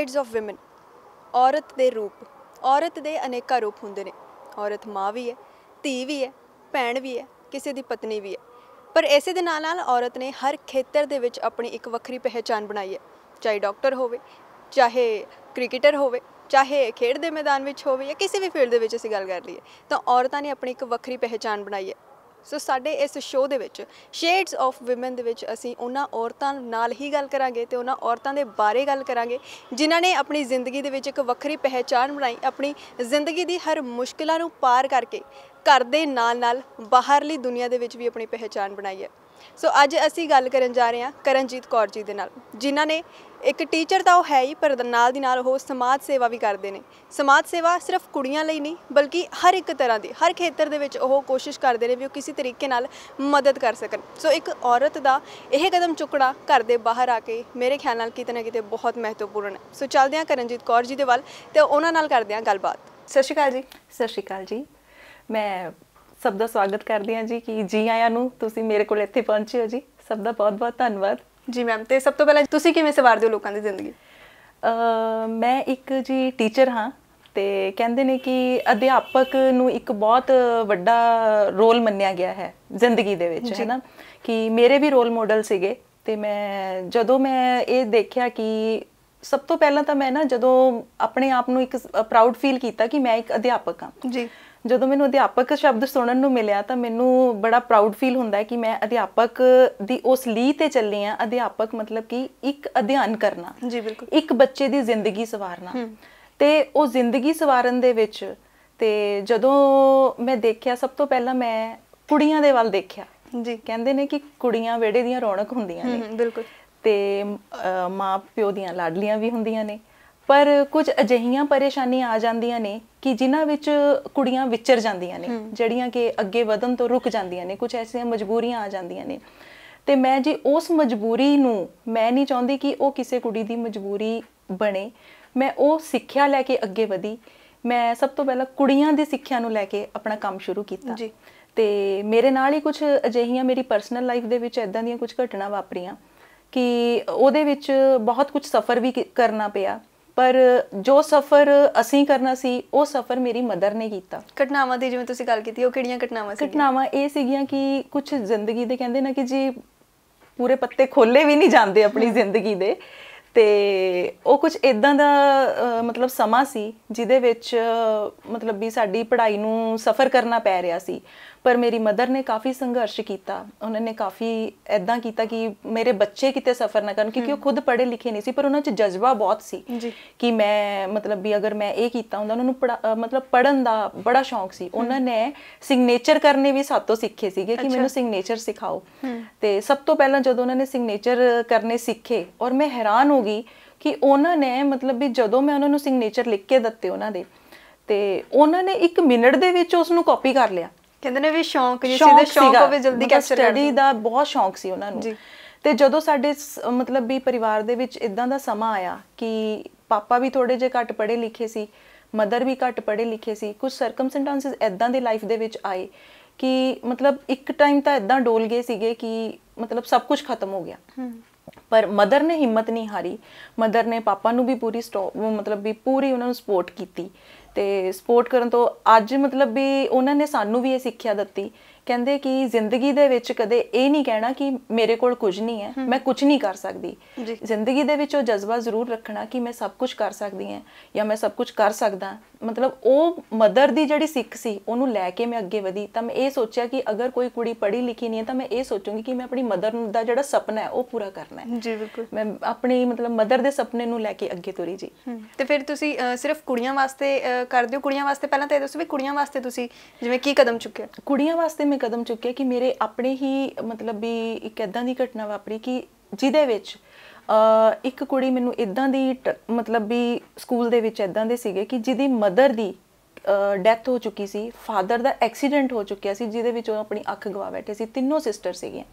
shades of woman ਔਰਤ ਦੇ ਰੂਪ ਔਰਤ ਦੇ ਅਨੇਕਾਂ ਰੂਪ ਹੁੰਦੇ ਨੇ ਔਰਤ ਮਾਂ ਵੀ ਹੈ ਧੀ ਵੀ ਹੈ ਭੈਣ ਵੀ ਹੈ ਕਿਸੇ ਦੀ ਪਤਨੀ ਵੀ ਹੈ ਪਰ ਐਸੇ ਦੇ ਨਾਲ ਨਾਲ ਔਰਤ ਨੇ ਹਰ ਖੇਤਰ ਦੇ ਵਿੱਚ ਆਪਣੀ ਇੱਕ ਵੱਖਰੀ ਪਹਿਚਾਨ ਬਣਾਈ ਹੈ ਚਾਹੇ ਡਾਕਟਰ ਹੋਵੇ ਚਾਹੇ ਕ੍ਰਿਕਟਰ ਹੋਵੇ ਚਾਹੇ ਖੇਡ ਦੇ ਮੈਦਾਨ ਵਿੱਚ ਹੋਵੇ ਜਾਂ ਕਿਸੇ ਵੀ ਫੀਲਡ ਦੇ ਵਿੱਚ ਅਸੀਂ ਗੱਲ ਕਰ ਲਈਏ ਤਾਂ ਔਰਤਾਂ ਨੇ ਆਪਣੀ ਇੱਕ ਵੱਖਰੀ ਪਹਿਚਾਨ ਬਣਾਈ ਹੈ ਸੋ ਸਾਡੇ ਇਸ ਸ਼ੋਅ ਦੇ ਵਿੱਚ ਸ਼ੇਡਸ ਆਫ ਔਮਨ ਦੇ ਵਿੱਚ ਅਸੀਂ ਉਹਨਾਂ ਔਰਤਾਂ ਨਾਲ ਹੀ ਗੱਲ ਕਰਾਂਗੇ ਤੇ ਉਹਨਾਂ ਔਰਤਾਂ ਦੇ ਬਾਰੇ ਗੱਲ ਕਰਾਂਗੇ ਜਿਨ੍ਹਾਂ ਨੇ ਆਪਣੀ ਜ਼ਿੰਦਗੀ ਦੇ ਵਿੱਚ ਇੱਕ ਵੱਖਰੀ ਪਹਿਚਾਣ ਬਣਾਈ ਆਪਣੀ ਜ਼ਿੰਦਗੀ ਦੀ ਹਰ ਮੁਸ਼ਕਲਾਂ ਨੂੰ ਪਾਰ ਕਰਕੇ ਘਰ ਦੇ ਨਾਲ-ਨਾਲ ਬਾਹਰਲੀ ਦੁਨੀਆ ਦੇ ਵਿੱਚ ਵੀ ਆਪਣੀ ਪਹਿਚਾਣ ਬਣਾਈ ਹੈ ਸੋ ਅੱਜ ਅਸੀਂ ਗੱਲ ਕਰਨ ਜਾ ਰਹੇ ਹਾਂ ਕਰਨਜੀਤ ਕੌਰ ਜੀ ਦੇ ਨਾਲ ਜਿਨ੍ਹਾਂ ਨੇ ਇੱਕ ਟੀਚਰ ਤਾਂ ਉਹ ਹੈ ਹੀ ਪਰ ਨਾਲ ਦੀ ਨਾਲ ਉਹ ਸਮਾਜ ਸੇਵਾ ਵੀ ਕਰਦੇ ਨੇ ਸਮਾਜ ਸੇਵਾ ਸਿਰਫ ਕੁੜੀਆਂ ਲਈ ਨਹੀਂ ਬਲਕਿ ਹਰ ਇੱਕ ਤਰ੍ਹਾਂ ਦੀ ਹਰ ਖੇਤਰ ਦੇ ਵਿੱਚ ਉਹ ਕੋਸ਼ਿਸ਼ ਕਰਦੇ ਨੇ ਵੀ ਉਹ ਕਿਸੇ ਤਰੀਕੇ ਨਾਲ ਮਦਦ ਕਰ ਸਕਣ ਸੋ ਇੱਕ ਔਰਤ ਦਾ ਇਹ ਕਦਮ ਚੁੱਕਣਾ ਘਰ ਦੇ ਬਾਹਰ ਆ ਕੇ ਮੇਰੇ ਖਿਆਲ ਨਾਲ ਕਿਤੇ ਨਾ ਕਿਤੇ ਬਹੁਤ ਮਹੱਤਵਪੂਰਨ ਹੈ ਸੋ ਚੱਲਦੇ ਹਾਂ ਕਰਨਜੀਤ ਕੌਰ ਜੀ ਦੇ ਵੱਲ ਤੇ ਉਹਨਾਂ ਨਾਲ ਕਰਦੇ ਹਾਂ ਗੱਲਬਾਤ ਸਤਿ ਸ਼੍ਰੀ ਅਕਾਲ ਜੀ ਸਤਿ ਸ਼੍ਰੀ ਅਕਾਲ ਜੀ ਮੈਂ ਸਭ ਦਾ ਸਵਾਗਤ ਕਰਦੀ ਹਾਂ ਜੀ ਕਿ ਜੀ ਆਇਆਂ ਨੂੰ ਤੁਸੀਂ ਮੇਰੇ ਕੋਲ ਇੱਥੇ ਪਹੁੰਚੇ ਹੋ ਜੀ ਸਭ ਦਾ ਬਹੁਤ ਬਹੁਤ ਧੰਨਵਾਦ ਜੀ ਮੈਮ ਤੇ ਸਭ ਤੋਂ ਪਹਿਲਾਂ ਤੁਸੀਂ ਕਿਵੇਂ ਸਵਾਰਦੇ ਹੋ ਲੋਕਾਂ ਦੀ ਜ਼ਿੰਦਗੀ ਮੈਂ ਇੱਕ ਜੀ ਟੀਚਰ ਹਾਂ ਤੇ ਕਹਿੰਦੇ ਨੇ ਕਿ ਅਧਿਆਪਕ ਨੂੰ ਇੱਕ ਬਹੁਤ ਵੱਡਾ ਰੋਲ ਮੰਨਿਆ ਗਿਆ ਹੈ ਜ਼ਿੰਦਗੀ ਦੇ ਵਿੱਚ ਹੈ ਨਾ ਕਿ ਮੇਰੇ ਵੀ ਰੋਲ ਮਾਡਲ ਸੀਗੇ ਤੇ ਮੈਂ ਜਦੋਂ ਮੈਂ ਇਹ ਦੇਖਿਆ ਕਿ ਸਭ ਤੋਂ ਪਹਿਲਾਂ ਤਾਂ ਮੈਂ ਨਾ ਜਦੋਂ ਆਪਣੇ ਆਪ ਨੂੰ ਇੱਕ ਪ੍ਰਾਊਡ ਫੀਲ ਕੀਤਾ ਕਿ ਮੈਂ ਇੱਕ ਅਧਿਆਪਕ ਹਾਂ ਜੀ ਜਦੋਂ ਮੈਨੂੰ ਅਧਿਆਪਕ ਸ਼ਬਦ ਸੁਣਨ ਨੂੰ ਮਿਲਿਆ ਤਾਂ ਮੈਨੂੰ ਬੜਾ ਪ੍ਰਾਊਡ ਫੀਲ ਹੁੰਦਾ ਹੈ ਕਿ ਮੈਂ ਅਧਿਆਪਕ ਦੀ ਉਸ ਲੀਹ ਤੇ ਚੱਲੀ ਆ ਅਧਿਆਪਕ ਮਤਲਬ ਕਿ ਇੱਕ ਅਧਿਐਨ ਕਰਨਾ ਜੀ ਬਿਲਕੁਲ ਇੱਕ ਬੱਚੇ ਦੀ ਜ਼ਿੰਦਗੀ ਸਵਾਰਨਾ ਤੇ ਉਹ ਜ਼ਿੰਦਗੀ ਸਵਾਰਨ ਦੇ ਵਿੱਚ ਤੇ ਜਦੋਂ ਮੈਂ ਦੇਖਿਆ ਸਭ ਤੋਂ ਪਹਿਲਾਂ ਮੈਂ ਕੁੜੀਆਂ ਦੇ ਵੱਲ ਦੇਖਿਆ ਜੀ ਕਹਿੰਦੇ ਨੇ ਕਿ ਕੁੜੀਆਂ ਵਿਹੜੇ ਦੀਆਂ ਰੌਣਕ ਹੁੰਦੀਆਂ ਨੇ ਬਿਲਕੁਲ ਤੇ ਮਾਂ ਪਿਓ ਦੀਆਂ ਲਾਡਲੀਆਂ ਵੀ ਹੁੰਦੀਆਂ ਨੇ ਪਰ ਕੁਝ ਅਜਿਹੀਆਂ ਪਰੇਸ਼ਾਨੀਆਂ ਆ ਜਾਂਦੀਆਂ ਨੇ ਕਿ ਜਿਨ੍ਹਾਂ ਵਿੱਚ ਕੁੜੀਆਂ ਵਿਚਰ ਜਾਂਦੀਆਂ ਨੇ ਜਿਹੜੀਆਂ ਕਿ ਅੱਗੇ ਵਧਣ ਤੋਂ ਰੁਕ ਜਾਂਦੀਆਂ ਨੇ ਕੁਝ ਐਸੀਆਂ ਮਜਬੂਰੀਆਂ ਆ ਜਾਂਦੀਆਂ ਨੇ ਤੇ ਮੈਂ ਜੀ ਉਸ ਮਜਬੂਰੀ ਨੂੰ ਮੈਂ ਨਹੀਂ ਚਾਹੁੰਦੀ ਕਿ ਉਹ ਕਿਸੇ ਕੁੜੀ ਦੀ ਮਜਬੂਰੀ ਬਣੇ ਮੈਂ ਉਹ ਸਿੱਖਿਆ ਲੈ ਕੇ ਅੱਗੇ ਵਧੀ ਮੈਂ ਸਭ ਤੋਂ ਪਹਿਲਾਂ ਕੁੜੀਆਂ ਦੀ ਸਿੱਖਿਆ ਨੂੰ ਲੈ ਕੇ ਆਪਣਾ ਕੰਮ ਸ਼ੁਰੂ ਕੀਤਾ ਜੀ ਤੇ ਮੇਰੇ ਨਾਲ ਹੀ ਕੁਝ ਅਜਿਹੀਆਂ ਮੇਰੀ ਪਰਸਨਲ ਲਾਈਫ ਦੇ ਵਿੱਚ ਐਦਾਂ ਦੀਆਂ ਕੁਝ ਘਟਨਾ ਵਾਪਰੀਆਂ ਕਿ ਉਹਦੇ ਵਿੱਚ ਬਹੁਤ ਕੁਝ ਸਫਰ ਵੀ ਕਰਨਾ ਪਿਆ ਪਰ ਜੋ ਸਫ਼ਰ ਅਸੀਂ ਕਰਨਾ ਸੀ ਉਹ ਸਫ਼ਰ ਮੇਰੀ ਮਦਰ ਨੇ ਕੀਤਾ ਘਟਨਾਵਾਂ ਦੀ ਜਿਵੇਂ ਤੁਸੀਂ ਗੱਲ ਕੀਤੀ ਉਹ ਕਿਹੜੀਆਂ ਘਟਨਾਵਾਂ ਸੀ ਘਟਨਾਵਾਂ ਇਹ ਸੀਗੀਆਂ ਕਿ ਕੁਝ ਜ਼ਿੰਦਗੀ ਦੇ ਕਹਿੰਦੇ ਨਾ ਕਿ ਜੀ ਪੂਰੇ ਪੱਤੇ ਖੋਲੇ ਵੀ ਨਹੀਂ ਜਾਂਦੇ ਆਪਣੀ ਜ਼ਿੰਦਗੀ ਦੇ ਤੇ ਉਹ ਕੁਝ ਇਦਾਂ ਦਾ ਮਤਲਬ ਸਮਾਂ ਸੀ ਜਿਹਦੇ ਵਿੱਚ ਮਤਲਬ ਵੀ ਸਾਡੀ ਪੜ੍ਹਾਈ ਨੂੰ ਸਫਰ ਕਰਨਾ ਪੈ ਰਿਹਾ ਸੀ ਪਰ ਮੇਰੀ ਮਦਰ ਨੇ ਕਾਫੀ ਸੰਘਰਸ਼ ਕੀਤਾ ਉਹਨਾਂ ਨੇ ਕਾਫੀ ਇਦਾਂ ਕੀਤਾ ਕਿ ਮੇਰੇ ਬੱਚੇ ਕਿਤੇ ਸਫਰ ਨਾ ਕਰਨ ਕਿਉਂਕਿ ਉਹ ਖੁਦ ਪੜ੍ਹੇ ਲਿਖੇ ਨਹੀਂ ਸੀ ਪਰ ਉਹਨਾਂ 'ਚ ਜਜ਼ਬਾ ਬਹੁਤ ਸੀ ਕਿ ਮੈਂ ਮਤਲਬ ਵੀ ਅਗਰ ਮੈਂ ਇਹ ਕੀਤਾ ਹੁੰਦਾ ਉਹਨਾਂ ਨੂੰ ਮਤਲਬ ਪੜਨ ਦਾ ਬੜਾ ਸ਼ੌਂਕ ਸੀ ਉਹਨਾਂ ਨੇ ਸਿਗਨੇਚਰ ਕਰਨੇ ਵੀ ਸਾਤੋਂ ਸਿੱਖੇ ਸੀਗੇ ਕਿ ਮੈਨੂੰ ਸਿਗਨੇਚਰ ਸਿਖਾਓ ਤੇ ਸਭ ਤੋਂ ਪਹਿਲਾਂ ਜਦੋਂ ਉਹਨਾਂ ਨੇ ਸਿਗਨੇਚਰ ਕਰਨੇ ਸਿੱਖੇ ਔਰ ਮੈਂ ਹੈਰਾਨ ਹੋ ਗਈ ਕਿ ਉਹਨਾਂ ਨੇ ਮਤਲਬ ਵੀ ਜਦੋਂ ਮੈਂ ਉਹਨਾਂ ਨੂੰ ਸਿਗਨੇਚਰ ਲਿਖ ਕੇ ਦਿੱਤੇ ਉਹਨਾਂ ਦੇ ਤੇ ਉਹਨਾਂ ਨੇ 1 ਮਿੰਟ ਦੇ ਵਿੱਚ ਉਸ ਨੂੰ ਕਾਪੀ ਕਰ ਲਿਆ ਕਹਿੰਦੇ ਨੇ ਵੀ ਸ਼ੌਂਕ ਜੀ ਸੀ ਦੇ ਸ਼ੌਂਕ ਹੋਵੇ ਜਲਦੀ ਕੈਪਚਰ ਸਟੱਡੀ ਦਾ ਬਹੁਤ ਸ਼ੌਂਕ ਸੀ ਉਹਨਾਂ ਨੂੰ ਤੇ ਜਦੋਂ ਸਾਡੇ ਮਤਲਬ ਵੀ ਪਰਿਵਾਰ ਦੇ ਵਿੱਚ ਇਦਾਂ ਦਾ ਸਮਾਂ ਆਇਆ ਕਿ ਪਾਪਾ ਵੀ ਥੋੜੇ ਜੇ ਘੱਟ ਪੜੇ ਲਿਖੇ ਸੀ ਮਦਰ ਵੀ ਘੱਟ ਪੜੇ ਲਿਖੇ ਸੀ ਕੁਝ ਸਰਕਮਸਟੈਂਸਸ ਇਦਾਂ ਦੇ ਲਾਈਫ ਦੇ ਵਿੱਚ ਆਏ ਕਿ ਮਤਲਬ ਇੱਕ ਟਾਈਮ ਤਾਂ ਇਦਾਂ ਡੋਲ ਗਏ ਸੀਗੇ ਕਿ ਮਤਲਬ ਸਭ ਕੁਝ ਖਤਮ ਹੋ ਗਿਆ ਪਰ ਮਦਰ ਨੇ ਹਿੰਮਤ ਨਹੀਂ ਹਾਰੀ ਮਦਰ ਨੇ ਪਾਪਾ ਨੂੰ ਵੀ ਪੂਰੀ ਮਤਲਬ ਵੀ ਪੂਰੀ ਉਹਨਾਂ ਨੂੰ ਸਪੋਰਟ ਕੀਤੀ ਤੇ ਸਪੋਰਟ ਕਰਨ ਤੋਂ ਅੱਜ ਮਤਲਬ ਵੀ ਉਹਨਾਂ ਨੇ ਸਾਨੂੰ ਵੀ ਇਹ ਸਿੱਖਿਆ ਦਿੱਤੀ ਕਹਿੰਦੇ ਕਿ ਜ਼ਿੰਦਗੀ ਦੇ ਵਿੱਚ ਕਦੇ ਇਹ ਨਹੀਂ ਕਹਿਣਾ ਕਿ ਮੇਰੇ ਕੋਲ ਕੁਝ ਨਹੀਂ ਹੈ ਮੈਂ ਕੁਝ ਨਹੀਂ ਕਰ ਸਕਦੀ ਜ਼ਿੰਦਗੀ ਦੇ ਵਿੱਚ ਉਹ ਜਜ਼ਬਾ ਜ਼ਰੂਰ ਰੱਖਣਾ ਕਿ ਮੈਂ ਸਭ ਕੁਝ ਕਰ ਸਕਦੀ ਹਾਂ ਜਾਂ ਮੈਂ ਸਭ ਕੁਝ ਕਰ ਸਕਦਾ ਮਤਲਬ ਉਹ ਮਦਰ ਦੀ ਜਿਹੜੀ ਸਿੱਖ ਸੀ ਉਹਨੂੰ ਲੈ ਕੇ ਮੈਂ ਅੱਗੇ ਵਧੀ ਤਾਂ ਮੈਂ ਇਹ ਸੋਚਿਆ ਕਿ ਅਗਰ ਕੋਈ ਕੁੜੀ ਪੜ੍ਹੀ ਲਿਖੀ ਨਹੀਂ ਹੈ ਤਾਂ ਮੈਂ ਇਹ ਸੋਚੂੰਗੀ ਕਿ ਮੈਂ ਆਪਣੀ ਮਦਰ ਦਾ ਜਿਹੜਾ ਸੁਪਨਾ ਹੈ ਉਹ ਪੂਰਾ ਕਰਨਾ ਹੈ ਜੀ ਬਿਲਕੁਲ ਮੈਂ ਆਪਣੀ ਮਤਲਬ ਮਦਰ ਦੇ ਸੁਪਨੇ ਨੂੰ ਲੈ ਕੇ ਅੱਗੇ ਤੁਰੀ ਜੀ ਤੇ ਫਿਰ ਤੁਸੀਂ ਸਿਰਫ ਕੁੜੀਆਂ ਵਾਸਤੇ ਕਰਦੇ ਹੋ ਕੁੜੀਆਂ ਵਾਸਤੇ ਪਹਿਲਾਂ ਤਾਂ ਇਹ ਦੱਸੋ ਵੀ ਕੁੜੀਆਂ ਵਾਸਤੇ ਤੁਸੀਂ ਜਿਵੇਂ ਕੀ ਕਦਮ ਚੁੱਕਿਆ ਕੁੜੀਆਂ ਵਾਸਤੇ ਮੈਂ ਕਦਮ ਚੁੱਕਿਆ ਕਿ ਮੇਰੇ ਆਪਣੇ ਹੀ ਮਤਲਬ ਵੀ ਇੱਕ ਐਦਾਂ ਦੀ ਘਟਨਾ ਵਾਪਰੀ ਕਿ ਜਿਹਦੇ ਵਿੱਚ ਇੱਕ ਕੁੜੀ ਮੈਨੂੰ ਇਦਾਂ ਦੀ ਮਤਲਬ ਵੀ ਸਕੂਲ ਦੇ ਵਿੱਚ ਇਦਾਂ ਦੇ ਸੀਗੇ ਕਿ ਜਿਹਦੀ ਮਦਰ ਦੀ ਡੈਥ ਹੋ ਚੁੱਕੀ ਸੀ ਫਾਦਰ ਦਾ ਐਕਸੀਡੈਂਟ ਹੋ ਚੁੱਕਿਆ ਸੀ ਜਿਹਦੇ ਵਿੱਚ ਉਹ ਆਪਣੀ ਅੱਖ ਗਵਾ ਬੈਠੇ ਸੀ ਤਿੰਨੋਂ ਸਿਸਟਰ ਸੀਗੀਆਂ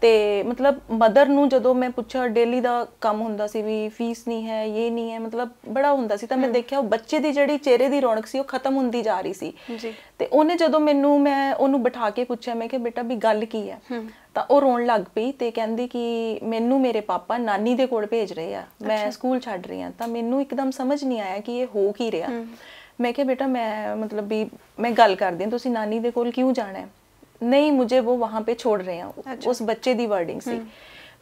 ਤੇ ਮਤਲਬ ਮਦਰ ਨੂੰ ਜਦੋਂ ਮੈਂ ਪੁੱਛਿਆ ਡੇਲੀ ਦਾ ਕੰਮ ਹੁੰਦਾ ਸੀ ਵੀ ਫੀਸ ਨਹੀਂ ਹੈ ਇਹ ਨਹੀਂ ਹੈ ਮਤਲਬ ਬੜਾ ਹੁੰਦਾ ਸੀ ਤਾਂ ਮੈਂ ਦੇਖਿਆ ਉਹ ਬੱਚੇ ਦੀ ਜਿਹੜੀ ਚਿਹਰੇ ਦੀ ਰੌਣਕ ਸੀ ਉਹ ਖਤਮ ਹੁੰਦੀ ਜਾ ਰਹੀ ਸੀ ਜੀ ਤੇ ਉਹਨੇ ਜਦੋਂ ਮੈਨੂੰ ਮੈਂ ਉਹਨੂੰ ਬਿਠਾ ਕੇ ਪੁੱਛਿਆ ਮੈਂ ਕਿ ਬੇਟਾ ਵੀ ਗੱਲ ਕੀ ਹੈ ਤਾਂ ਉਹ ਰੋਣ ਲੱਗ ਪਈ ਤੇ ਕਹਿੰਦੀ ਕਿ ਮੈਨੂੰ ਮੇਰੇ ਪਾਪਾ ਨਾਨੀ ਦੇ ਕੋਲ ਭੇਜ ਰਹੇ ਆ ਮੈਂ ਸਕੂਲ ਛੱਡ ਰਹੀ ਆ ਤਾਂ ਮੈਨੂੰ ਇੱਕਦਮ ਸਮਝ ਨਹੀਂ ਆਇਆ ਕਿ ਇਹ ਹੋ ਕੀ ਰਿਹਾ ਮੈਂ ਕਿਹਾ ਬੇਟਾ ਮੈਂ ਮਤਲਬ ਵੀ ਮੈਂ ਗੱਲ ਕਰਦੀ ਹਾਂ ਤੁਸੀਂ ਨਾਨੀ ਦੇ ਕੋਲ ਕਿਉਂ ਜਾਣਾ ਹੈ ਨਹੀਂ ਮੁਝੇ ਉਹ ਵਹਾਂ ਪੇ ਛੋੜ ਰਹੇ ਆ ਉਸ ਬੱਚੇ ਦੀ ਵਰਡਿੰਗ ਸੀ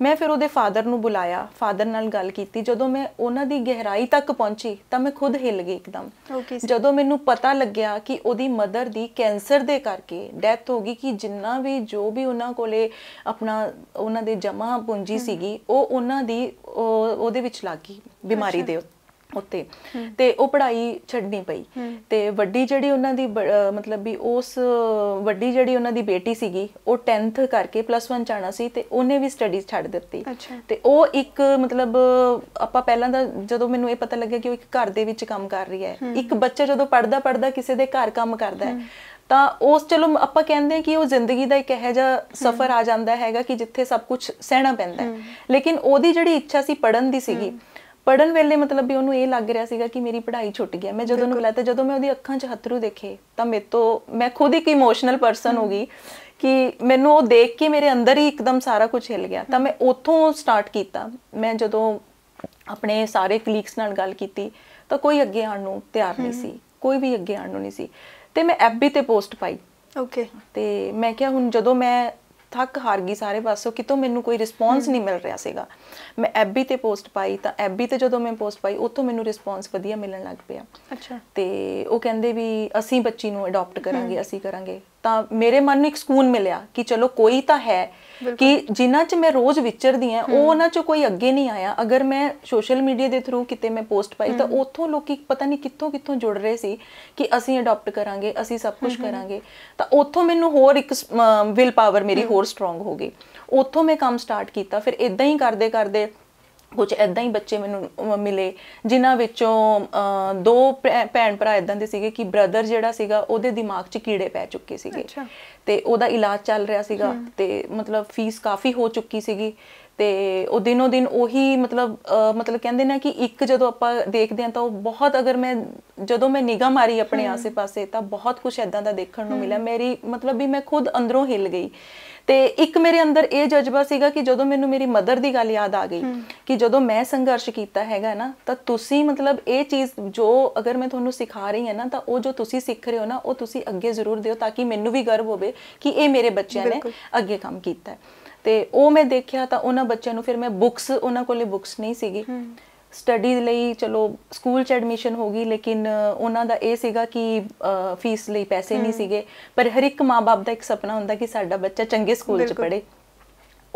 ਮੈਂ ਫਿਰ ਉਹਦੇ ਫਾਦਰ ਨੂੰ ਬੁਲਾਇਆ ਫਾਦਰ ਨਾਲ ਗੱਲ ਕੀਤੀ ਜਦੋਂ ਮੈਂ ਉਹਨਾਂ ਦੀ ਗਹਿਰਾਈ ਤੱਕ ਪਹੁੰਚੀ ਤਾਂ ਮੈਂ ਖੁਦ ਹਿੱਲ ਗਈ ਇੱਕਦਮ ਜਦੋਂ ਮੈਨੂੰ ਪਤਾ ਲੱਗਿਆ ਕਿ ਉਹਦੀ ਮਦਰ ਦੀ ਕੈਂਸਰ ਦੇ ਕਰਕੇ ਡੈਥ ਹੋ ਗਈ ਕਿ ਜਿੰਨਾ ਵੀ ਜੋ ਵੀ ਉਹਨਾਂ ਕੋਲੇ ਆਪਣਾ ਉਹਨਾਂ ਦੇ ਜਮਾ ਪੂੰਜੀ ਸੀਗੀ ਉਹ ਉਹਨਾਂ ਦੀ ਉਹਦੇ ਵਿੱਚ ਲੱਗ ਗਈ ਬਿਮਾਰੀ ਦੇ ਉੱਤੇ ਤੇ ਉਹ ਪੜ੍ਹਾਈ ਛੱਡਣੀ ਪਈ ਤੇ ਵੱਡੀ ਜਿਹੜੀ ਉਹਨਾਂ ਦੀ ਮਤਲਬ ਵੀ ਉਸ ਵੱਡੀ ਜਿਹੜੀ ਉਹਨਾਂ ਦੀ ਬੇਟੀ ਸੀਗੀ ਉਹ 10th ਕਰਕੇ ਪਲੱਸ 1 ਚਾਣਾ ਸੀ ਤੇ ਉਹਨੇ ਵੀ ਸਟੱਡੀਜ਼ ਛੱਡ ਦਿੱਤੀ ਤੇ ਉਹ ਇੱਕ ਮਤਲਬ ਆਪਾਂ ਪਹਿਲਾਂ ਦਾ ਜਦੋਂ ਮੈਨੂੰ ਇਹ ਪਤਾ ਲੱਗਿਆ ਕਿ ਉਹ ਇੱਕ ਘਰ ਦੇ ਵਿੱਚ ਕੰਮ ਕਰ ਰਹੀ ਹੈ ਇੱਕ ਬੱਚਾ ਜਦੋਂ ਪੜਦਾ ਪੜਦਾ ਕਿਸੇ ਦੇ ਘਰ ਕੰਮ ਕਰਦਾ ਹੈ ਤਾਂ ਉਸ ਚਲੋ ਆਪਾਂ ਕਹਿੰਦੇ ਕਿ ਉਹ ਜ਼ਿੰਦਗੀ ਦਾ ਇੱਕ ਇਹੋ ਜਿਹਾ ਸਫ਼ਰ ਆ ਜਾਂਦਾ ਹੈਗਾ ਕਿ ਜਿੱਥੇ ਸਭ ਕੁਝ ਸਹਿਣਾ ਪੈਂਦਾ ਹੈ ਲੇਕਿਨ ਉਹਦੀ ਜਿਹੜੀ ਇੱਛਾ ਸੀ ਪੜਨ ਦੀ ਸੀਗੀ ਪੜਨ ਵੇਲੇ ਮਤਲਬ ਵੀ ਉਹਨੂੰ ਇਹ ਲੱਗ ਰਿਹਾ ਸੀਗਾ ਕਿ ਮੇਰੀ ਪੜ੍ਹਾਈ ਛੁੱਟ ਗਈ ਮੈਂ ਜਦੋਂ ਉਹਨੂੰ ਬੁਲਾਇਆ ਜਦੋਂ ਮੈਂ ਉਹਦੀ ਅੱਖਾਂ 'ਚ ਹੱਥਰੂ ਦੇਖੇ ਤਾਂ ਮੇਰੇ ਤੋਂ ਮੈਂ ਖੁਦ ਇੱਕ ਇਮੋਸ਼ਨਲ ਪਰਸਨ ਹੋ ਗਈ ਕਿ ਮੈਨੂੰ ਉਹ ਦੇਖ ਕੇ ਮੇਰੇ ਅੰਦਰ ਹੀ ਇੱਕਦਮ ਸਾਰਾ ਕੁਝ ਹਿੱਲ ਗਿਆ ਤਾਂ ਮੈਂ ਉੱਥੋਂ ਸਟਾਰਟ ਕੀਤਾ ਮੈਂ ਜਦੋਂ ਆਪਣੇ ਸਾਰੇ ਕਲੀਗਸ ਨਾਲ ਗੱਲ ਕੀਤੀ ਤਾਂ ਕੋਈ ਅੱਗੇ ਆਣ ਨੂੰ ਤਿਆਰ ਨਹੀਂ ਸੀ ਕੋਈ ਵੀ ਅੱਗੇ ਆਣ ਨੂੰ ਨਹੀਂ ਸੀ ਤੇ ਮੈਂ ਐਫਬੀ ਤੇ ਪੋਸਟ ਪਾਈ ਓਕੇ ਤੇ ਮੈਂ ਕਿਹਾ ਹੁਣ ਜਦੋਂ ਮੈਂ ਥੱਕ ਹਾਰ ਗਈ ਸਾਰੇ ਪਾਸੋਂ ਕਿਤੋਂ ਮੈਨੂੰ ਕੋਈ ਰਿਸਪੌਂਸ ਨਹੀਂ ਮਿਲ ਰਿਹਾ ਸੀਗਾ ਮੈਂ ਐਬੀ ਤੇ ਪੋਸਟ ਪਾਈ ਤਾਂ ਐਬੀ ਤੇ ਜਦੋਂ ਮੈਂ ਪੋਸਟ ਪਾਈ ਉਤੋਂ ਮੈਨੂੰ ਰਿਸਪੌਂਸ ਵਧੀਆ ਮਿਲਣ ਲੱਗ ਪਿਆ ਅੱਛਾ ਤੇ ਉਹ ਕਹਿੰਦੇ ਵੀ ਅਸੀਂ ਬੱਚੀ ਨੂੰ ਅਡਾਪਟ ਕਰਾਂਗੇ ਅਸੀਂ ਕਰਾਂਗੇ ਤਾਂ ਮੇਰੇ ਮਨ ਨੂੰ ਇੱਕ ਸਕੂਨ ਮਿਲਿਆ ਕਿ ਚਲੋ ਕੋਈ ਤਾਂ ਹੈ ਕਿ ਜਿਨ੍ਹਾਂ 'ਚ ਮੈਂ ਰੋਜ਼ ਵਿਚਰਦੀ ਆ ਉਹ ਉਹਨਾਂ 'ਚ ਕੋਈ ਅੱਗੇ ਨਹੀਂ ਆਇਆ ਅਗਰ ਮੈਂ ਸੋਸ਼ਲ ਮੀਡੀਆ ਦੇ ਥਰੂ ਕਿਤੇ ਮੈਂ ਪੋਸਟ ਪਾਈ ਤਾਂ ਉੱਥੋਂ ਲੋਕੀ ਪਤਾ ਨਹੀਂ ਕਿੱਥੋਂ ਕਿੱਥੋਂ ਜੁੜ ਰਹੇ ਸੀ ਕਿ ਅਸੀਂ ਅਡਾਪਟ ਕਰਾਂਗੇ ਅਸੀਂ ਸਭ ਕੁਝ ਕਰਾਂਗੇ ਤਾਂ ਉੱਥੋਂ ਮੈਨੂੰ ਹੋਰ ਇੱਕ ਵਿਲ ਪਾਵਰ ਮੇਰੀ ਹੋਰ ਸਟਰੋਂਗ ਹੋ ਗਈ ਉੱਥੋਂ ਮੈਂ ਕੰਮ ਸਟਾਰਟ ਕੀਤਾ ਫਿਰ ਇਦਾਂ ਹੀ ਕਰਦੇ ਕਰਦੇ ਕੁਝ ਐਦਾਂ ਹੀ ਬੱਚੇ ਮੈਨੂੰ ਮਿਲੇ ਜਿਨ੍ਹਾਂ ਵਿੱਚੋਂ ਦੋ ਭੈਣ ਭਰਾ ਐਦਾਂ ਦੇ ਸੀਗੇ ਕਿ ਬ੍ਰਦਰ ਜਿਹੜਾ ਸੀਗਾ ਉਹਦੇ ਦਿਮਾਗ 'ਚ ਕੀੜੇ ਪੈ ਚੁੱਕੇ ਸੀਗੇ ਤੇ ਉਹਦਾ ਇਲਾਜ ਚੱਲ ਰਿਹਾ ਸੀਗਾ ਤੇ ਮਤਲਬ ਫੀਸ ਕਾਫੀ ਹੋ ਚੁੱਕੀ ਸੀਗੀ ਤੇ ਉਹ ਦਿਨੋ ਦਿਨ ਉਹੀ ਮਤਲਬ ਮਤਲਬ ਕਹਿੰਦੇ ਨੇ ਕਿ ਇੱਕ ਜਦੋਂ ਆਪਾਂ ਦੇਖਦੇ ਆ ਤਾਂ ਉਹ ਬਹੁਤ ਅਗਰ ਮੈਂ ਜਦੋਂ ਮੈਂ ਨਿਗਾਹ ਮਾਰੀ ਆਪਣੇ ਆਸੇ-ਪਾਸੇ ਤਾਂ ਬਹੁਤ ਕੁਝ ਐਦਾਂ ਦਾ ਦੇਖਣ ਨੂੰ ਮਿਲਿਆ ਮੇਰੀ ਮਤਲਬ ਵੀ ਮੈਂ ਖੁਦ ਅੰਦਰੋਂ ਹਿੱਲ ਗਈ ਤੇ ਇੱਕ ਮੇਰੇ ਅੰਦਰ ਇਹ ਜਜ਼ਬਾ ਸੀਗਾ ਕਿ ਜਦੋਂ ਮੈਨੂੰ ਮੇਰੀ ਮਦਰ ਦੀ ਗੱਲ ਯਾਦ ਆ ਗਈ ਕਿ ਜਦੋਂ ਮੈਂ ਸੰਘਰਸ਼ ਕੀਤਾ ਹੈਗਾ ਨਾ ਤਾਂ ਤੁਸੀਂ ਮਤਲਬ ਇਹ ਚੀਜ਼ ਜੋ ਅਗਰ ਮੈਂ ਤੁਹਾਨੂੰ ਸਿਖਾ ਰਹੀ ਹਾਂ ਨਾ ਤਾਂ ਉਹ ਜੋ ਤੁਸੀਂ ਸਿੱਖ ਰਹੇ ਹੋ ਨਾ ਉਹ ਤੁਸੀਂ ਅੱਗੇ ਜ਼ਰੂਰ ਦਿਓ ਤਾਂ ਕਿ ਮੈਨੂੰ ਵੀ ਗਰਵ ਹੋਵੇ ਕਿ ਇਹ ਮੇਰੇ ਬੱਚਿਆਂ ਨੇ ਅੱਗੇ ਕੰਮ ਕੀਤਾ ਤੇ ਉਹ ਮੈਂ ਦੇਖਿਆ ਤਾਂ ਉਹਨਾਂ ਬੱਚਿਆਂ ਨੂੰ ਫਿਰ ਮੈਂ ਬੁੱਕਸ ਉਹਨਾਂ ਕੋਲੇ ਬੁੱਕਸ ਨਹੀਂ ਸੀਗੀ ਸਟੱਡੀ ਲਈ ਚਲੋ ਸਕੂਲ ਚ ਐਡਮਿਸ਼ਨ ਹੋ ਗਈ ਲੇਕਿਨ ਉਹਨਾਂ ਦਾ ਇਹ ਸੀਗਾ ਕਿ ਫੀਸ ਲਈ ਪੈਸੇ ਨਹੀਂ ਸੀਗੇ ਪਰ ਹਰ ਇੱਕ ਮਾਪੇ ਦਾ ਇੱਕ ਸੁਪਨਾ ਹੁੰਦਾ ਕਿ ਸਾਡਾ ਬੱਚਾ ਚੰਗੇ ਸਕੂਲ ਚ ਪੜ੍ਹੇ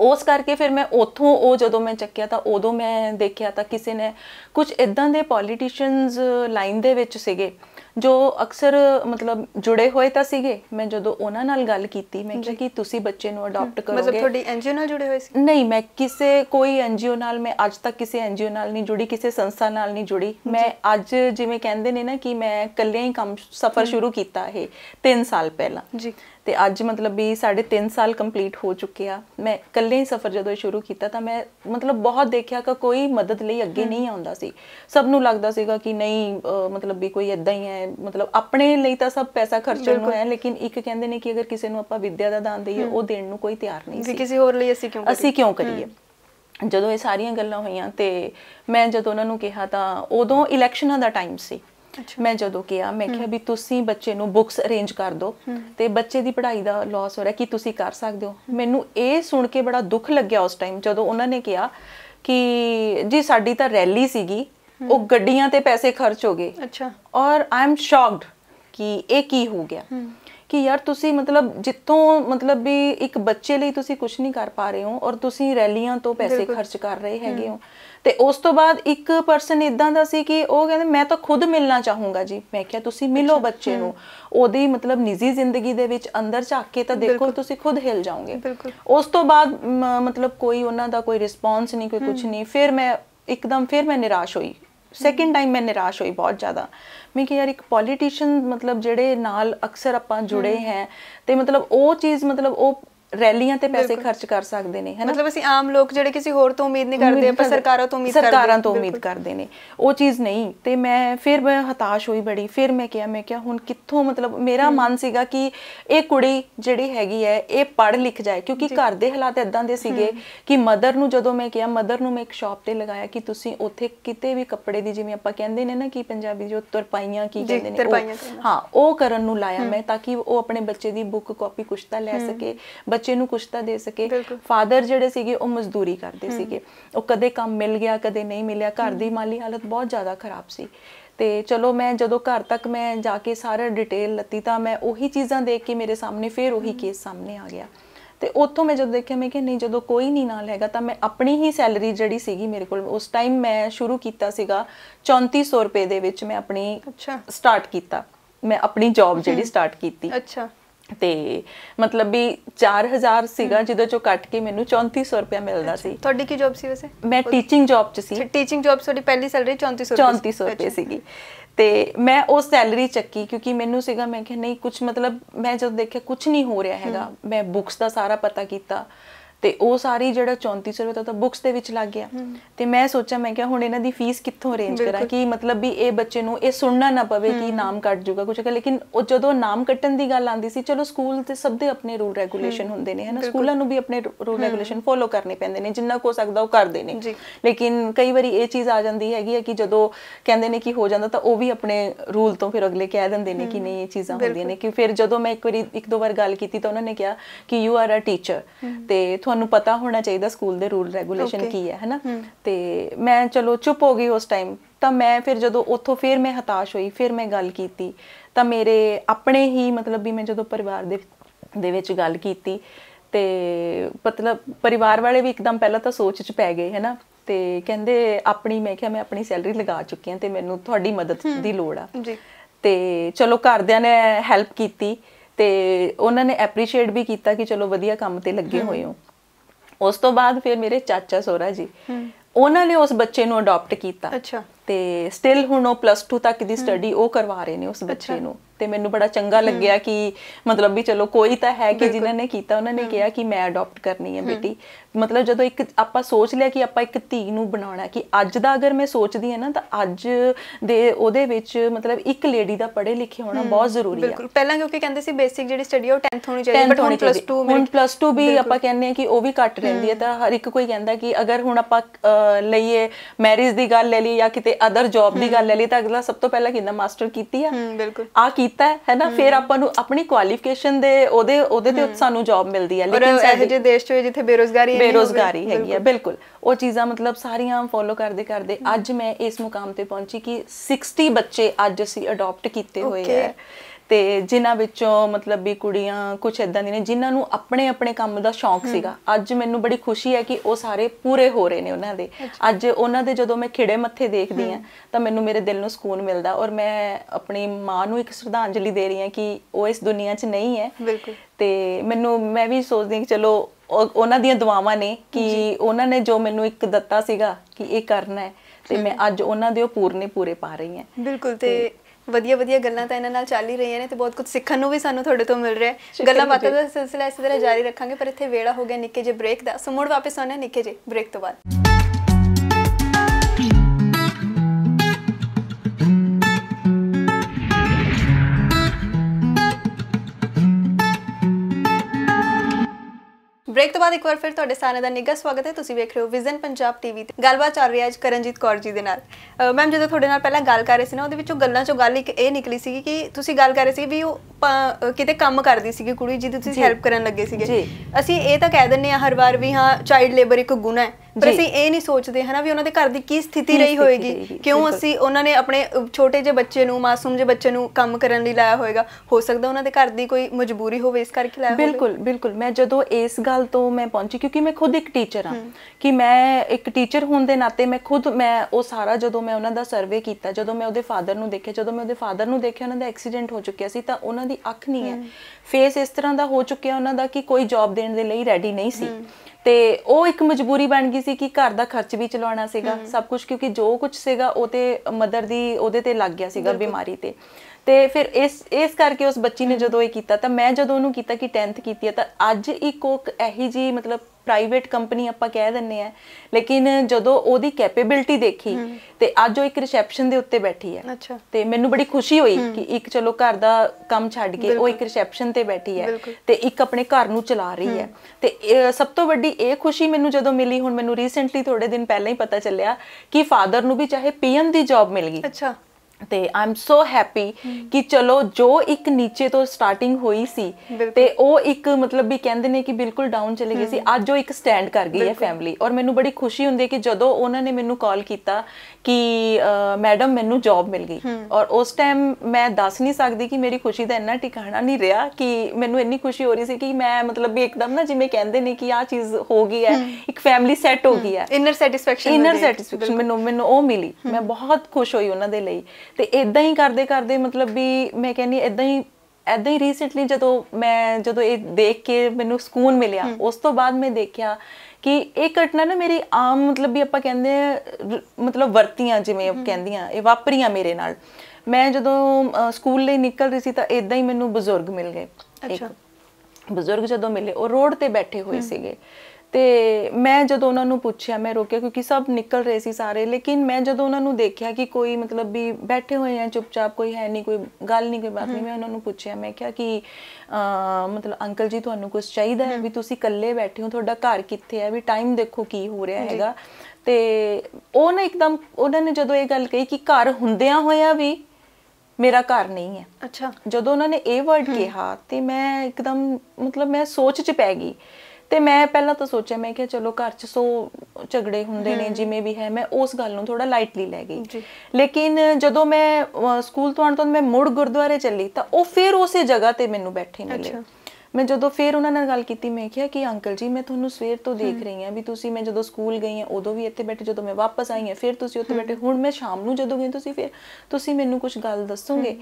ਉਸ ਕਰਕੇ ਫਿਰ ਮੈਂ ਉਥੋਂ ਉਹ ਜਦੋਂ ਮੈਂ ਚੱਕਿਆ ਤਾਂ ਉਦੋਂ ਮੈਂ ਦੇਖਿਆ ਤਾਂ ਕਿਸੇ ਨੇ ਕੁਝ ਇਦਾਂ ਦੇ ਪੋਲੀਟੀਸ਼ੀਅਨਸ ਲਾਈਨ ਦੇ ਵਿੱਚ ਸੀਗੇ ਜੋ ਅਕਸਰ ਮਤਲਬ ਜੁੜੇ ਹੋਏ ਤਾਂ ਸੀਗੇ ਮੈਂ ਜਦੋਂ ਉਹਨਾਂ ਨਾਲ ਗੱਲ ਕੀਤੀ ਮੈਂ ਕਿਹਾ ਕਿ ਤੁਸੀਂ ਬੱਚੇ ਨੂੰ ਅਡਾਪਟ ਕਰੋਗੇ ਮਤਲਬ ਤੁਹਾਡੀ ਐਨਜੀਓ ਨਾਲ ਜੁੜੇ ਹੋਏ ਸੀ ਨਹੀਂ ਮੈਂ ਕਿਸੇ ਕੋਈ ਐਨਜੀਓ ਨਾਲ ਮੈਂ ਅੱਜ ਤੱਕ ਕਿਸੇ ਐਨਜੀਓ ਨਾਲ ਨਹੀਂ ਜੁੜੀ ਕਿਸੇ ਸੰਸਥਾ ਨਾਲ ਨਹੀਂ ਜੁੜੀ ਮੈਂ ਅੱਜ ਜਿਵੇਂ ਕਹਿੰਦੇ ਨੇ ਨਾ ਕਿ ਮੈਂ ਇਕੱਲੇ ਹੀ ਕੰਮ ਸਫ਼ਰ ਸ਼ੁਰੂ ਕੀਤਾ ਇਹ 3 ਸਾਲ ਪਹਿਲਾਂ ਜੀ ਤੇ ਅੱਜ ਮਤਲਬ ਵੀ 3.5 ਸਾਲ ਕੰਪਲੀਟ ਹੋ ਚੁੱਕੇ ਆ ਮੈਂ ਇਕੱਲੇ ਹੀ ਸਫ਼ਰ ਜਦੋਂ ਸ਼ੁਰੂ ਕੀਤਾ ਤਾਂ ਮੈਂ ਮਤਲਬ ਬਹੁਤ ਦੇਖਿਆ ਕਿ ਕੋਈ ਮਦਦ ਲਈ ਅੱਗੇ ਨਹੀਂ ਆਉਂਦਾ ਸੀ ਸਭ ਨੂੰ ਲੱਗਦਾ ਸੀਗਾ ਕਿ ਨਹੀਂ ਮਤਲਬ ਵੀ ਕੋਈ ਇਦਾਂ ਹੀ ਹੈ ਮਤਲਬ ਆਪਣੇ ਲਈ ਤਾਂ ਸਭ ਪੈਸਾ ਖਰਚਣ ਨੂੰ ਹੈ ਲੇਕਿਨ ਇੱਕ ਕਹਿੰਦੇ ਨੇ ਕਿ ਅਗਰ ਕਿਸੇ ਨੂੰ ਆਪਾਂ ਵਿੱਦਿਆ ਦਾ ਦਾਨ ਦਈਏ ਉਹ ਦੇਣ ਨੂੰ ਕੋਈ ਤਿਆਰ ਨਹੀਂ ਸੀ ਕਿਸੇ ਹੋਰ ਲਈ ਅਸੀਂ ਕਿਉਂ ਅਸੀਂ ਕਿਉਂ ਕਰੀਏ ਜਦੋਂ ਇਹ ਸਾਰੀਆਂ ਗੱਲਾਂ ਹੋਈਆਂ ਤੇ ਮੈਂ ਜਦੋਂ ਉਹਨਾਂ ਨੂੰ ਕਿਹਾ ਤਾਂ ਉਦੋਂ ਇਲੈਕਸ਼ਨਾਂ ਦਾ ਟਾਈਮ ਸੀ ਮੈਂ ਜਦੋਂ ਕਿਹਾ ਮੈਂ ਕਿਹਾ ਵੀ ਤੁਸੀਂ ਬੱਚੇ ਨੂੰ ਬੁੱਕਸ ਅਰੇਂਜ ਕਰ ਦਿਓ ਤੇ ਬੱਚੇ ਦੀ ਪੜ੍ਹਾਈ ਦਾ ਲਾਸ ਹੋ ਰਿਹਾ ਕੀ ਤੁਸੀਂ ਕਰ ਸਕਦੇ ਹੋ ਮੈਨੂੰ ਇਹ ਸੁਣ ਕੇ ਬੜਾ ਦੁੱਖ ਲੱਗਿਆ ਉਸ ਟਾਈਮ ਜਦੋਂ ਉਹਨਾਂ ਨੇ ਕਿਹਾ ਕਿ ਜੀ ਸਾਡੀ ਤਾਂ ਰੈਲੀ ਸੀਗੀ ਉਹ ਗੱਡੀਆਂ ਤੇ ਪੈਸੇ ਖਰਚ ਹੋ ਗਏ ਅੱਛਾ ਔਰ ਆਈ ਐਮ ਸ਼ੌਕਡ ਕਿ ਇਹ ਕੀ ਹੋ ਗਿਆ ਕਿ ਯਾਰ ਤੁਸੀਂ ਮਤਲਬ ਜਿੱਤੋਂ ਮਤਲਬ ਵੀ ਇੱਕ ਬੱਚੇ ਲਈ ਤੁਸੀਂ ਕੁਝ ਨਹੀਂ ਕਰ ਪਾ ਰਹੇ ਹੋ ਔਰ ਤੁਸੀਂ ਰੈਲੀਆਂ ਤੋਂ ਪੈਸੇ ਖਰਚ ਕਰ ਰਹੇ ਹੈਗੇ ਹੋ ਤੇ ਉਸ ਤੋਂ ਬਾਅਦ ਇੱਕ ਪਰਸਨ ਇਦਾਂ ਦਾ ਸੀ ਕਿ ਉਹ ਕਹਿੰਦੇ ਮੈਂ ਤਾਂ ਖੁਦ ਮਿਲਣਾ ਚਾਹੂੰਗਾ ਜੀ ਮੈਂ ਕਿਹਾ ਤੁਸੀਂ ਮਿਲੋ ਬੱਚੇ ਨੂੰ ਉਹਦੀ ਮਤਲਬ ਨਿੱਜੀ ਜ਼ਿੰਦਗੀ ਦੇ ਵਿੱਚ ਅੰਦਰ ਝਾਕ ਕੇ ਤਾਂ ਦੇਖੋ ਤੁਸੀਂ ਖੁਦ ਹਿਲ ਜਾਓਗੇ ਉਸ ਤੋਂ ਬਾਅਦ ਮਤਲਬ ਕੋਈ ਉਹਨਾਂ ਦਾ ਕੋਈ ਰਿਸਪੌਂਸ ਨਹੀਂ ਕੋਈ ਕੁਝ ਨਹੀਂ ਫਿਰ ਮੈਂ ਇੱਕਦਮ ਫਿਰ ਮੈਂ ਨਿਰਾਸ਼ ਹੋਈ ਸੈਕਿੰਡ ਟਾਈਮ ਮੈਂ ਨਿਰਾਸ਼ ਹੋਈ ਬਹੁਤ ਜ਼ਿਆਦਾ ਮੈਂ ਕਿ ਯਾਰ ਇੱਕ ਪੋਲੀਟੀਸ਼ੀਅਨ ਮਤਲਬ ਜਿਹੜੇ ਨਾਲ ਅਕਸਰ ਆਪਾਂ ਜੁੜੇ ਹੈ ਤੇ ਮਤਲਬ ਉਹ ਚੀਜ਼ ਮਤਲਬ ਉਹ ਰੈਲੀਆਂ ਤੇ ਪੈਸੇ ਖਰਚ ਕਰ ਸਕਦੇ ਨੇ ਹੈਨਾ ਮਤਲਬ ਅਸੀਂ ਆਮ ਲੋਕ ਜਿਹੜੇ ਕਿਸੇ ਹੋਰ ਤੋਂ ਉਮੀਦ ਨਹੀਂ ਕਰਦੇ ਆਪਾਂ ਸਰਕਾਰਾਂ ਤੋਂ ਉਮੀਦ ਕਰਦੇ ਸਰਕਾਰਾਂ ਤੋਂ ਉਮੀਦ ਕਰਦੇ ਨੇ ਉਹ ਚੀਜ਼ ਨਹੀਂ ਤੇ ਮੈਂ ਫਿਰ ਮੈਂ ਹਤਾਸ਼ ਹੋਈ ਬੜੀ ਫਿਰ ਮੈਂ ਕਿਹਾ ਮੈਂ ਕਿਹਾ ਹੁਣ ਕਿੱਥੋਂ ਮਤਲਬ ਮੇਰਾ ਮਨ ਸੀਗਾ ਕਿ ਇਹ ਕੁੜੀ ਜਿਹੜੀ ਹੈਗੀ ਹੈ ਇਹ ਪੜ੍ਹ ਲਿਖ ਜਾਏ ਕਿਉਂਕਿ ਘਰ ਦੇ ਹਾਲਾਤ ਇਦਾਂ ਦੇ ਸੀਗੇ ਕਿ ਮਦਰ ਨੂੰ ਜਦੋਂ ਮੈਂ ਕਿਹਾ ਮਦਰ ਨੂੰ ਮੈਂ ਇੱਕ ਸ਼ਾਪ ਤੇ ਲਗਾਇਆ ਕਿ ਤੁਸੀਂ ਉੱਥੇ ਕਿਤੇ ਵੀ ਕੱਪੜੇ ਦੀ ਜਿਵੇਂ ਆਪਾਂ ਕਹਿੰਦੇ ਨੇ ਨਾ ਕਿ ਪੰਜਾਬੀ ਜੋ ਤਰਪਾਈਆਂ ਕੀ ਕਹਿੰਦੇ ਨੇ ਹਾਂ ਉਹ ਕਰਨ ਨੂੰ ਲਾਇਆ ਮੈਂ ਤਾਂ ਕਿ ਉਹ ਆਪਣੇ ਬੱਚੇ ਦੀ ਬੁੱਕ ਕਾਪੀ ਕੁਛ ਤਾਂ ਲੈ ਸਕੇ ਬੱਚੇ ਨੂੰ ਕੁਝ ਤਾਂ ਦੇ ਸਕੇ ਫਾਦਰ ਜਿਹੜੇ ਸੀਗੇ ਉਹ ਮਜ਼ਦੂਰੀ ਕਰਦੇ ਸੀਗੇ ਉਹ ਕਦੇ ਕੰਮ ਮਿਲ ਗਿਆ ਕਦੇ ਨਹੀਂ ਮਿਲਿਆ ਘਰ ਦੀ ਮਾਲੀ ਹਾਲਤ ਬਹੁਤ ਜ਼ਿਆਦਾ ਖਰਾਬ ਸੀ ਤੇ ਚਲੋ ਮੈਂ ਜਦੋਂ ਘਰ ਤੱਕ ਮੈਂ ਜਾ ਕੇ ਸਾਰਾ ਡਿਟੇਲ ਲੱਤੀ ਤਾਂ ਮੈਂ ਉਹੀ ਚੀਜ਼ਾਂ ਦੇਖ ਕੇ ਮੇਰੇ ਸਾਹਮਣੇ ਫੇਰ ਉਹੀ ਕੇਸ ਸਾਹਮਣੇ ਆ ਗਿਆ ਤੇ ਉੱਥੋਂ ਮੈਂ ਜਦੋਂ ਦੇਖਿਆ ਮੈਂ ਕਿ ਨਹੀਂ ਜਦੋਂ ਕੋਈ ਨਹੀਂ ਨਾਲ ਹੈਗਾ ਤਾਂ ਮੈਂ ਆਪਣੀ ਹੀ ਸੈਲਰੀ ਜਿਹੜੀ ਸੀਗੀ ਮੇਰੇ ਕੋਲ ਉਸ ਟਾਈਮ ਮੈਂ ਸ਼ੁਰੂ ਕੀਤਾ ਸੀਗਾ 3400 ਰੁਪਏ ਦੇ ਵਿੱਚ ਮੈਂ ਆਪਣੀ ਸਟਾਰਟ ਕੀਤਾ ਮੈਂ ਆਪਣੀ ਜੌਬ ਜਿਹੜੀ ਸਟਾਰਟ ਕੀਤੀ ਅੱਛਾ ਤੇ ਮਤਲਬ ਵੀ 4000 ਸੀਗਾ ਜਿਹਦੇ ਚੋਂ ਕੱਟ ਕੇ ਮੈਨੂੰ 3400 ਰੁਪਏ ਮਿਲਦਾ ਸੀ ਤੁਹਾਡੀ ਕੀ ਜੌਬ ਸੀ ਵੈਸੇ ਮੈਂ ਟੀਚਿੰਗ ਜੌਬ 'ਚ ਸੀ ਟੀਚਿੰਗ ਜੌਬ ਤੁਹਾਡੀ ਪਹਿਲੀ ਸੈਲਰੀ 3400 3400 ਰੁਪਏ ਸੀਗੀ ਤੇ ਮੈਂ ਉਹ ਸੈਲਰੀ ਚੱਕੀ ਕਿਉਂਕਿ ਮੈਨੂੰ ਸੀਗਾ ਮੈਂ ਕਿਹਾ ਨਹੀਂ ਕੁਝ ਮਤਲਬ ਮੈਂ ਜਦ ਦੇਖਿਆ ਕੁਝ ਨਹੀਂ ਹੋ ਰਿਹਾ ਹੈਗਾ ਮੈਂ ਬੁੱਕਸ ਦਾ ਸਾਰਾ ਪਤਾ ਕੀਤਾ ਤੇ ਉਹ ਸਾਰੀ ਜਿਹੜਾ 3400 ਰੁਪਏ ਤਾਂ ਬੁక్ਸ ਦੇ ਵਿੱਚ ਲੱਗ ਗਿਆ ਤੇ ਮੈਂ ਸੋਚਿਆ ਮੈਂ ਕਿਹਾ ਹੁਣ ਇਹਨਾਂ ਦੀ ਫੀਸ ਕਿੱਥੋਂ ਅਰੇਂਜ ਕਰਾਂ ਕਿ ਮਤਲਬ ਵੀ ਇਹ ਬੱਚੇ ਨੂੰ ਇਹ ਸੁਣਨਾ ਨਾ ਪਵੇ ਕਿ ਨਾਮ ਕੱਟ ਜਾਊਗਾ ਕੁਝ ਕਰ ਲੇਕਿਨ ਉਹ ਜਦੋਂ ਨਾਮ ਕੱਟਣ ਦੀ ਗੱਲ ਆਂਦੀ ਸੀ ਚਲੋ ਸਕੂਲ ਤੇ ਸਭ ਦੇ ਆਪਣੇ ਰੂਲ ਰੈਗੂਲੇਸ਼ਨ ਹੁੰਦੇ ਨੇ ਹਨਾ ਸਕੂਲਾਂ ਨੂੰ ਵੀ ਆਪਣੇ ਰੂਲ ਰੈਗੂਲੇਸ਼ਨ ਫੋਲੋ ਕਰਨੇ ਪੈਂਦੇ ਨੇ ਜਿੰਨਾ ਕੋ ਸਕਦਾ ਉਹ ਕਰਦੇ ਨੇ ਲੇਕਿਨ ਕਈ ਵਾਰੀ ਇਹ ਚੀਜ਼ ਆ ਜਾਂਦੀ ਹੈਗੀ ਹੈ ਕਿ ਜਦੋਂ ਕਹਿੰਦੇ ਨੇ ਕਿ ਹੋ ਜਾਂਦਾ ਤਾਂ ਉਹ ਵੀ ਆਪਣੇ ਰੂਲ ਤੋਂ ਫਿਰ ਅਗਲੇ ਕਹਿ ਦਿੰਦੇ ਨੇ ਕਿ ਨਹੀਂ ਇਹ ਚੀਜ਼ਾਂ ਹੁੰਦੀਆਂ ਨੇ ਕਿ ਫਿਰ ਜਦੋਂ ਮੈਂ ਇੱਕ ਵਾਰੀ ਇੱਕ ਦੋ ਵਾਰ ਗੱਲ ਕੀਤੀ ਤਾਂ ਉਹਨਾਂ ਨੇ ਕਿਹਾ ਕਿ ਯੂ ਆਰ ਅ ਟੀਚਰ ਤੇ ਤੁਹਾਨੂੰ ਪਤਾ ਹੋਣਾ ਚਾਹੀਦਾ ਸਕੂਲ ਦੇ ਰੂਲ ਰੈਗੂਲੇਸ਼ਨ ਕੀ ਹੈ ਹੈਨਾ ਤੇ ਮੈਂ ਚਲੋ ਚੁੱਪ ਹੋ ਗਈ ਉਸ ਟਾਈਮ ਤਾਂ ਮੈਂ ਫਿਰ ਜਦੋਂ ਉੱਥੋਂ ਫਿਰ ਮੈਂ ਹਤਾਸ਼ ਹੋਈ ਫਿਰ ਮੈਂ ਗੱਲ ਕੀਤੀ ਤਾਂ ਮੇਰੇ ਆਪਣੇ ਹੀ ਮਤਲਬ ਵੀ ਮੈਂ ਜਦੋਂ ਪਰਿਵਾਰ ਦੇ ਦੇ ਵਿੱਚ ਗੱਲ ਕੀਤੀ ਤੇ ਮਤਲਬ ਪਰਿਵਾਰ ਵਾਲੇ ਵੀ ਇੱਕਦਮ ਪਹਿਲਾਂ ਤਾਂ ਸੋਚ 'ਚ ਪੈ ਗਏ ਹੈਨਾ ਤੇ ਕਹਿੰਦੇ ਆਪਣੀ ਮੈਂ ਕਿਹਾ ਮੈਂ ਆਪਣੀ ਸੈਲਰੀ ਲਗਾ ਚੁੱਕੀ ਹਾਂ ਤੇ ਮੈਨੂੰ ਤੁਹਾਡੀ ਮਦਦ ਦੀ ਲੋੜ ਆ ਜੀ ਤੇ ਚਲੋ ਘਰਦਿਆਂ ਨੇ ਹੈਲਪ ਕੀਤੀ ਤੇ ਉਹਨਾਂ ਨੇ ਐਪਰੀਸ਼ੀਏਟ ਵੀ ਕੀਤਾ ਕਿ ਚਲੋ ਵਧੀਆ ਕੰਮ ਤੇ ਲੱਗੇ ਹੋਏ ਹੋ ਉਸ ਤੋਂ ਬਾਅਦ ਫਿਰ ਮੇਰੇ ਚਾਚਾ ਸੋਹਰਾ ਜੀ ਉਹਨਾਂ ਨੇ ਉਸ ਬੱਚੇ ਨੂੰ ਅਡਾਪਟ ਕੀਤਾ ਅੱਛਾ ਤੇ ਸਟਿਲ ਹੁਣ ਉਹ ਪਲੱਸ 2 ਤੱਕ ਦੀ ਸਟੱਡੀ ਉਹ ਕਰਵਾ ਰਹੇ ਨੇ ਉਸ ਬੱਚੇ ਨੂੰ ਤੇ ਮੈਨੂੰ ਬੜਾ ਚੰਗਾ ਲੱਗਿਆ ਕਿ ਮਤਲਬ ਵੀ ਚਲੋ ਕੋਈ ਤਾਂ ਹੈ ਕਿ ਜਿਨ੍ਹਾਂ ਨੇ ਕੀਤਾ ਉਹਨਾਂ ਨੇ ਕਿਹਾ ਕਿ ਮੈਂ ਅਡਾਪਟ ਕਰਨੀ ਹੈ ਬੇਟੀ ਮਤਲਬ ਜਦੋਂ ਇੱਕ ਆਪਾਂ ਸੋਚ ਲਿਆ ਕਿ ਆਪਾਂ ਇੱਕ ਧੀ ਨੂੰ ਬਣਾਉਣਾ ਕਿ ਅੱਜ ਦਾ ਅਗਰ ਮੈਂ ਸੋਚਦੀ ਹਾਂ ਨਾ ਤਾਂ ਅੱਜ ਦੇ ਉਹਦੇ ਵਿੱਚ ਮਤਲਬ ਇੱਕ ਲੇਡੀ ਦਾ ਪੜ੍ਹੇ ਲਿਖੇ ਹੋਣਾ ਬਹੁਤ ਜ਼ਰੂਰੀ ਹੈ ਬਿਲਕੁਲ ਪਹਿਲਾਂ ਕਿਉਂਕਿ ਕਹਿੰਦੇ ਸੀ ਬੇਸਿਕ ਜਿਹੜੀ ਸਟੱਡੀ ਉਹ 10th ਹੋਣੀ ਚਾਹੀਦੀ ਬਟ ਹੁਣ ਪਲੱਸ 2 ਹੁਣ ਪਲੱਸ 2 ਵੀ ਆਪਾਂ ਕਹਿੰਦੇ ਆ ਕਿ ਉਹ ਵੀ ਘੱਟ ਰਹਿੰਦੀ ਹੈ ਤਾਂ ਹਰ ਇੱਕ ਕੋਈ ਕਹਿੰਦਾ ਕਿ ਅਗਰ ਹੁਣ ਆਪਾਂ ਲਈਏ ਮੈਰਿਜ ਦੀ ਗੱਲ ਲੈ ਲਈ ਜਾਂ ਕਿਤੇ ਅਦਰ ਜੌਬ ਦੀ ਗੱਲ ਲੈ ਲਈ ਤਾਂ ਅਗਲਾ ਸਭ ਤੋਂ ਪਹਿਲਾਂ ਕਹਿੰਦਾ ਮਾਸਟਰ ਕੀਤੀ ਆ ਬਿਲਕੁਲ ਆ ਕੀਤਾ ਹੈ ਨਾ ਫਿਰ ਆਪਾਂ ਨੂੰ ਆਪਣੀ ਕੁਆਲੀਫਿਕੇਸ਼ਨ ਦੇ ਉਹਦੇ ਉਹਦੇ ਤੇ ਸਾਨੂੰ ਜੌਬ ਮਿਲਦੀ ਹੈ ਲੇਕਿਨ ਇਹ ਜਿਹੇ ਦੇਸ਼ 'ਚ ਜਿੱਥੇ ਬੇਰੋਜ਼ਗਾਰੀ ਬੇਰੋਜ਼ਗਾਰੀ ਹੈਗੀ ਆ ਬਿਲਕੁਲ ਉਹ ਚੀਜ਼ਾਂ ਮਤਲਬ ਸਾਰੀਆਂ ਫੋਲੋ ਕਰਦੇ ਕਰਦੇ ਅੱਜ ਮੈਂ ਇਸ ਮੁਕਾਮ ਤੇ ਪਹੁੰਚੀ ਕਿ 60 ਬੱਚੇ ਅੱਜ ਅਸੀਂ ਅਡਾਪਟ ਕੀਤੇ ਹੋਏ ਆ ਤੇ ਜਿਨ੍ਹਾਂ ਵਿੱਚੋਂ ਮਤਲਬ ਵੀ ਕੁੜੀਆਂ ਕੁਝ ਇਦਾਂ ਦੀ ਨੇ ਜਿਨ੍ਹਾਂ ਨੂੰ ਆਪਣੇ ਆਪਣੇ ਕੰਮ ਦਾ ਸ਼ੌਂਕ ਸੀਗਾ ਅੱਜ ਮੈਨੂੰ ਬੜੀ ਖੁਸ਼ੀ ਹੈ ਕਿ ਉਹ ਸਾਰੇ ਪੂਰੇ ਹੋ ਰਹੇ ਨੇ ਉਹਨਾਂ ਦੇ ਅੱਜ ਉਹਨਾਂ ਦੇ ਜਦੋਂ ਮੈਂ ਖਿੜੇ ਮੱਥੇ ਦੇਖਦੀ ਆ ਤਾਂ ਮੈਨੂੰ ਮੇਰੇ ਦਿਲ ਨੂੰ ਸਕੂਨ ਮਿਲਦਾ ਔਰ ਮੈਂ ਆਪਣੀ ਮਾਂ ਨੂੰ ਇੱਕ ਸ਼ਰਧਾਂਜਲੀ ਦੇ ਰਹੀ ਹਾਂ ਕਿ ਉਹ ਇਸ ਦੁਨੀਆ 'ਚ ਨਹੀਂ ਹੈ ਬਿਲਕੁਲ ਤੇ ਮੈਨੂੰ ਮੈਂ ਵੀ ਸੋਚਦੀ ਹਾਂ ਕਿ ਚਲੋ ਉਹਨਾਂ ਦੀਆਂ ਦੁਆਵਾਂ ਨੇ ਕਿ ਉਹਨਾਂ ਨੇ ਜੋ ਮੈਨੂੰ ਇੱਕ ਦਿੱਤਾ ਸੀਗਾ ਕਿ ਇਹ ਕਰਨਾ ਹੈ ਤੇ ਮੈਂ ਅੱਜ ਉਹਨਾਂ ਦੇ ਉਹ ਪੂਰਨੇ ਪੂਰੇ ਪਾ ਰਹੀ ਹਾਂ ਬਿਲਕੁਲ ਤੇ ਵਧੀਆ ਵਧੀਆ ਗੱਲਾਂ ਤਾਂ ਇਹਨਾਂ ਨਾਲ ਚੱਲ ਹੀ ਰਹੀਆਂ ਨੇ ਤੇ ਬਹੁਤ ਕੁਝ ਸਿੱਖਣ ਨੂੰ ਵੀ ਸਾਨੂੰ ਤੁਹਾਡੇ ਤੋਂ ਮਿਲ ਰਿਹਾ ਹੈ ਗੱਲਾਂ ਬਾਤਾਂ ਦਾ ਸਿਲਸਿਲਾ ਇਸੇ ਤਰ੍ਹਾਂ ਜਾਰੀ ਰੱਖਾਂਗੇ ਪਰ ਇੱਥੇ ਵੇੜਾ ਹੋ ਗਿਆ ਨਿੱਕੇ ਜੇ ਬ੍ਰੇਕ ਦਾ ਸੋ ਮੁੜ ਵਾਪਸ ਆਉਣਾ ਨਿੱਕੇ ਜੇ ਬ੍ਰੇਕ ਤੋਂ ਬਾਅਦ ਬ੍ਰੇਕ ਤੋਂ ਬਾਅਦ ਇੱਕ ਵਾਰ ਫਿਰ ਤੁਹਾਡੇ ਸਾਰਿਆਂ ਦਾ ਨਿੱਘਾ ਸਵਾਗਤ ਹੈ ਤੁਸੀਂ ਵੇਖ ਰਹੇ ਹੋ ਵਿਜ਼ਨ ਪੰਜਾਬ ਟੀਵੀ ਤੇ ਗੱਲਬਾਤ ਚੱਲ ਰਹੀ ਹੈ ਅੱਜ ਕਰਨਜੀਤ ਕੌਰ ਜੀ ਦੇ ਨਾਲ ਮੈਮ ਜਦੋਂ ਤੁਹਾਡੇ ਨਾਲ ਪਹਿਲਾਂ ਗੱਲ ਕਰ ਰਹੇ ਸੀ ਨਾ ਉਹਦੇ ਵਿੱਚੋਂ ਗੱਲਾਂ ਚੋਂ ਗੱਲ ਇੱਕ ਇਹ ਨਿਕਲੀ ਸੀ ਕਿ ਤੁਸੀਂ ਗੱਲ ਕਰ ਰਹੇ ਸੀ ਵੀ ਉਹ ਕਿਤੇ ਕੰਮ ਕਰਦੀ ਸੀਗੀ ਕੁੜੀ ਜਿਹਦੀ ਤੁਸੀਂ ਹੈਲਪ ਕਰਨ ਲੱਗੇ ਸੀਗੇ ਅਸੀਂ ਇਹ ਤਾਂ ਕਹਿ ਦਿੰਨੇ ਆ ਹਰ ਵਾਰ ਵੀ ਹਾਂ ਚਾਈਲਡ ਲੇਬਰ ਇੱਕ ਗੁਨਾਹ ਹੈ ਪਰ ਅਸੀਂ ਇਹ ਨਹੀਂ ਸੋਚਦੇ ਹਨਾ ਵੀ ਉਹਨਾਂ ਦੇ ਘਰ ਦੀ ਕੀ ਸਥਿਤੀ ਰਹੀ ਹੋਏਗੀ ਕਿਉਂ ਅਸੀਂ ਉਹਨਾਂ ਨੇ ਆਪਣੇ ਛੋਟੇ ਜਿਹੇ ਬੱਚੇ ਨੂੰ ਮਾਸੂਮ ਜਿਹੇ ਬੱਚੇ ਨੂੰ ਕੰਮ ਕਰਨ ਲਈ ਲਾਇਆ ਹੋਏਗਾ ਹੋ ਸਕਦਾ ਉਹਨਾਂ ਦੇ ਘਰ ਦੀ ਕੋਈ ਮਜਬੂਰੀ ਹੋਵੇ ਇਸ ਕਰਕੇ ਲਾਇਆ ਹੋਵੇ ਬਿਲਕੁਲ ਬਿਲਕੁਲ ਮੈਂ ਜਦੋਂ ਇਸ ਗੱਲ ਤੋਂ ਮੈਂ ਪਹੁੰਚੀ ਕਿਉਂਕਿ ਮੈਂ ਖੁਦ ਇੱਕ ਟੀਚਰ ਹਾਂ ਕਿ ਮੈਂ ਇੱਕ ਟੀਚਰ ਹੋਣ ਦੇ ਨਾਤੇ ਮੈਂ ਖੁਦ ਮੈਂ ਉਹ ਸਾਰਾ ਜਦੋਂ ਮੈਂ ਉਹਨਾਂ ਦਾ ਸਰਵੇ ਕੀਤਾ ਜਦੋਂ ਮੈਂ ਉਹਦੇ ਫਾਦਰ ਨੂੰ ਦੇਖਿਆ ਜਦੋਂ ਮੈਂ ਉਹਦੇ ਫਾਦਰ ਨੂੰ ਦੇਖਿਆ ਉਹਨਾਂ ਦਾ ਐਕਸੀਡੈਂਟ ਹੋ ਚੁੱਕਿਆ ਸੀ ਤਾਂ ਉਹਨਾਂ ਦੀ ਅੱਖ ਨਹੀਂ ਹੈ ਫੇਸ ਇਸ ਤਰ੍ਹਾਂ ਦਾ ਹੋ ਚੁੱਕਿਆ ਉਹਨਾਂ ਦਾ ਕਿ ਕੋਈ ਜੌਬ ਦੇਣ ਦੇ ਲਈ ਰੈਡੀ ਨਹੀਂ ਸੀ ਤੇ ਉਹ ਇੱਕ ਮਜਬੂਰੀ ਬਣ ਗਈ ਸੀ ਕਿ ਘਰ ਦਾ ਖਰਚ ਵੀ ਚਲਾਉਣਾ ਸੀਗਾ ਸਭ ਕੁਝ ਕਿਉਂਕਿ ਜੋ ਕੁਝ ਸੀਗਾ ਉਹ ਤੇ ਮਦਰ ਦੀ ਉਹਦੇ ਤੇ ਲੱਗ ਗਿਆ ਸੀਗਾ ਬਿਮਾਰੀ ਤੇ ਤੇ ਫਿਰ ਇਸ ਇਸ ਕਰਕੇ ਉਸ ਬੱਚੀ ਨੇ ਜਦੋਂ ਇਹ ਕੀਤਾ ਤਾਂ ਮੈਂ ਜਦੋਂ ਉਹਨੂੰ ਕੀਤਾ ਕਿ 10th ਕੀਤੀ ਹੈ ਤਾਂ ਅੱਜ ਇੱਕ ਉਹ ਇਹੀ ਜੀ ਮਤਲਬ ਪ੍ਰਾਈਵੇਟ ਕੰਪਨੀ ਆਪਾਂ ਕਹਿ ਦਿੰਨੇ ਆ ਲੇਕਿਨ ਜਦੋਂ ਉਹਦੀ ਕੈਪੇਬਿਲਿਟੀ ਦੇਖੀ ਤੇ ਅੱਜ ਉਹ ਇੱਕ ਰਿਸੈਪਸ਼ਨ ਦੇ ਉੱਤੇ ਬੈਠੀ ਹੈ ਤੇ ਮੈਨੂੰ ਬੜੀ ਖੁਸ਼ੀ ਹੋਈ ਕਿ ਇੱਕ ਚਲੋ ਘਰ ਦਾ ਕੰਮ ਛੱਡ ਕੇ ਉਹ ਇੱਕ ਰਿਸੈਪਸ਼ਨ ਤੇ ਬੈਠੀ ਹੈ ਤੇ ਇੱਕ ਆਪਣੇ ਘਰ ਨੂੰ ਚਲਾ ਰਹੀ ਹੈ ਤੇ ਸਭ ਤੋਂ ਵੱਡੀ ਇਹ ਖੁਸ਼ੀ ਮੈਨੂੰ ਜਦੋਂ ਮਿਲੀ ਹੁਣ ਮੈਨੂੰ ਰੀਸੈਂਟਲੀ ਥੋੜੇ ਦਿਨ ਪਹਿਲਾਂ ਹੀ ਪਤਾ ਚੱਲਿਆ ਕਿ ਫਾਦਰ ਨੂੰ ਵੀ ਚਾਹੇ ਪੀਐਮ ਦੀ ਜੌਬ ਮਿਲ ਗਈ ਅੱਛਾ ਤੇ ਆਈ ਐਮ ਸੋ ਹੈਪੀ ਕਿ ਚਲੋ ਜੋ ਇੱਕ ਨੀਚੇ ਤੋਂ ਸਟਾਰਟਿੰਗ ਹੋਈ ਸੀ ਤੇ ਉਹ ਇੱਕ ਮਤਲਬ ਵੀ ਕਹਿੰਦੇ ਨੇ ਕਿ ਬਿਲਕੁਲ ਡਾਊਨ ਚਲੇ ਗਈ ਸੀ ਅੱਜ ਉਹ ਇੱਕ ਸਟੈਂਡ ਕਰ ਗਈ ਹੈ ਫੈਮਿਲੀ ਔਰ ਮੈਨੂੰ ਬੜੀ ਖੁਸ਼ੀ ਹੁੰਦੀ ਹੈ ਕਿ ਜਦੋਂ ਉਹਨਾਂ ਨੇ ਮੈਨੂੰ ਕਾਲ ਕੀਤਾ ਕਿ ਮੈਡਮ ਮੈਨੂੰ ਜੌਬ ਮਿਲ ਗਈ ਔਰ ਉਸ ਟਾਈਮ ਮੈਂ ਦੱਸ ਨਹੀਂ ਸਕਦੀ ਕਿ ਮੇਰੀ ਖੁਸ਼ੀ ਦਾ ਇੰਨਾ ਟਿਕਾਣਾ ਨਹੀਂ ਰਿਹਾ ਕਿ ਮੈਨੂੰ ਇੰਨੀ ਖੁਸ਼ੀ ਹੋ ਰਹੀ ਸੀ ਕਿ ਮੈਂ ਮਤਲਬ ਵੀ ਇੱਕਦਮ ਨਾ ਜਿਵੇਂ ਕਹਿੰਦੇ ਨੇ ਕਿ ਆ ਚੀਜ਼ ਹੋ ਗਈ ਹੈ ਇੱਕ ਫੈਮਿਲੀ ਸੈੱਟ ਹੋ ਗਈ ਹੈ ਇਨਰ ਸੈਟੀਸਫੈਕਸ਼ਨ ਇਨਰ ਸੈਟੀਸਫੈਕਸ਼ਨ ਮੈਨੂੰ ਮੈਨੂੰ ਉਹ ਮਿਲੀ ਮੈਂ ਬਹੁਤ ਖੁਸ਼ ਹੋਈ ਉਹਨਾਂ ਦੇ ਲਈ ਤੇ ਇਦਾਂ ਹੀ ਕਰਦੇ ਕਰਦੇ ਮਤਲਬ ਵੀ ਮੈਂ ਕਹਿੰਨੀ ਇਦਾਂ ਹੀ ਐਦਾਂ ਹੀ ਰੀਸੈਂਟਲੀ ਜਦੋਂ ਮੈਂ ਜਦੋਂ ਇਹ ਦੇਖ ਕੇ ਮੈਨੂੰ ਸਕੂਨ ਮਿਲਿਆ ਉਸ ਤੋਂ ਬਾਅਦ ਮੈਂ ਦੇਖਿਆ ਕਿ ਇਹ ਘਟਨਾ ਨਾ ਮੇਰੀ ਆਮ ਮਤਲਬ ਵੀ ਆਪਾਂ ਕਹਿੰਦੇ ਮਤਲਬ ਵਰਤੀਆਂ ਜਿਵੇਂ ਕਹਿੰਦੀਆਂ ਇਹ ਵਾਪਰੀਆਂ ਮੇਰੇ ਨਾਲ ਮੈਂ ਜਦੋਂ ਸਕੂਲ ਲਈ ਨਿਕਲ ਰਹੀ ਸੀ ਤਾਂ ਇਦਾਂ ਹੀ ਮੈਨੂੰ ਬਜ਼ੁਰਗ ਮਿਲ ਗਏ ਅੱਛਾ ਬਜ਼ੁਰਗ ਜਦੋਂ ਮਿਲੇ ਉਹ ਰੋਡ ਤੇ ਬੈਠੇ ਹੋਏ ਸੀਗੇ ਤੇ ਮੈਂ ਜਦੋਂ ਉਹਨਾਂ ਨੂੰ ਪੁੱਛਿਆ ਮੈਂ ਰੋਕਿਆ ਕਿਉਂਕਿ ਸਭ ਨਿਕਲ ਰਹੇ ਸੀ ਸਾਰੇ ਲੇਕਿਨ ਮੈਂ ਜਦੋਂ ਉਹਨਾਂ ਨੂੰ ਦੇਖਿਆ ਕਿ ਕੋਈ ਮਤਲਬ ਵੀ ਬੈਠੇ ਹੋਏ ਆ ਚੁੱਪਚਾਪ ਕੋਈ ਹੈ ਨਹੀਂ ਕੋਈ ਗੱਲ ਨਹੀਂ ਕੋਈ ਬਾਤ ਨਹੀਂ ਮੈਂ ਉਹਨਾਂ ਨੂੰ ਪੁੱਛਿਆ ਮੈਂ ਕਿਹਾ ਕਿ ਮਤਲਬ ਅੰਕਲ ਜੀ ਤੁਹਾਨੂੰ ਕੁਝ ਚਾਹੀਦਾ ਹੈ ਵੀ ਤੁਸੀਂ ਇਕੱਲੇ ਬੈਠੇ ਹੋ ਤੁਹਾਡਾ ਘਰ ਕਿੱਥੇ ਹੈ ਵੀ ਟਾਈਮ ਦੇਖੋ ਕੀ ਹੋ ਰਿਹਾ ਹੈਗਾ ਤੇ ਉਹ ਨਾ ਇੱਕਦਮ ਉਹਨਾਂ ਨੇ ਜਦੋਂ ਇਹ ਗੱਲ ਕਹੀ ਕਿ ਘਰ ਹੁੰਦਿਆਂ ਹੋਇਆ ਵੀ ਮੇਰਾ ਘਰ ਨਹੀਂ ਹੈ ਅੱਛਾ ਜਦੋਂ ਉਹਨਾਂ ਨੇ ਇਹ ਵਰਡ ਕਿਹਾ ਤੇ ਮੈਂ ਇੱਕਦਮ ਮਤਲਬ ਮੈਂ ਸੋਚ 'ਚ ਪੈ ਗਈ ਤੇ ਮੈਂ ਪਹਿਲਾਂ ਤਾਂ ਸੋਚਿਆ ਮੈਂ ਕਿ ਚਲੋ ਘਰ 'ਚ ਸੋ ਝਗੜੇ ਹੁੰਦੇ ਨੇ ਜਿਵੇਂ ਵੀ ਹੈ ਮੈਂ ਉਸ ਗੱਲ ਨੂੰ ਥੋੜਾ ਲਾਈਟਲੀ ਲੈ ਗਈ ਲੇਕਿਨ ਜਦੋਂ ਮੈਂ ਸਕੂਲ ਤੋਂ ਆਣ ਤੋਂ ਮੈਂ ਮੁੜ ਗੁਰਦੁਆਰੇ ਚੱਲੀ ਤਾਂ ਉਹ ਫਿਰ ਉਸੇ ਜਗ੍ਹਾ ਤੇ ਮੈਨੂੰ ਬੈਠੇ ਮਿਲੇ ਮੈਂ ਜਦੋਂ ਫੇਰ ਉਹਨਾਂ ਨਾਲ ਗੱਲ ਕੀਤੀ ਮੈਂ ਕਿਹਾ ਕਿ ਅੰਕਲ ਜੀ ਮੈਂ ਤੁਹਾਨੂੰ ਸਵੇਰ ਤੋਂ ਦੇਖ ਰਹੀ ਹਾਂ ਵੀ ਤੁਸੀਂ ਮੈਂ ਜਦੋਂ ਸਕੂਲ ਗਈ ਹਾਂ ਉਦੋਂ ਵੀ ਇੱਥੇ ਬੈਠੇ ਜਦੋਂ ਮੈਂ ਵਾਪਸ ਆਈ ਹਾਂ ਫਿਰ ਤੁਸੀਂ ਉੱਥੇ ਬੈਠੇ ਹੁਣ ਮੈਂ ਸ਼ਾਮ ਨੂੰ ਜਦੋਂ ਗਈ ਤੁਸੀਂ ਫਿਰ ਤੁਸੀਂ ਮੈਨੂੰ ਕੁਝ ਗੱਲ ਦੱਸੋਗੇ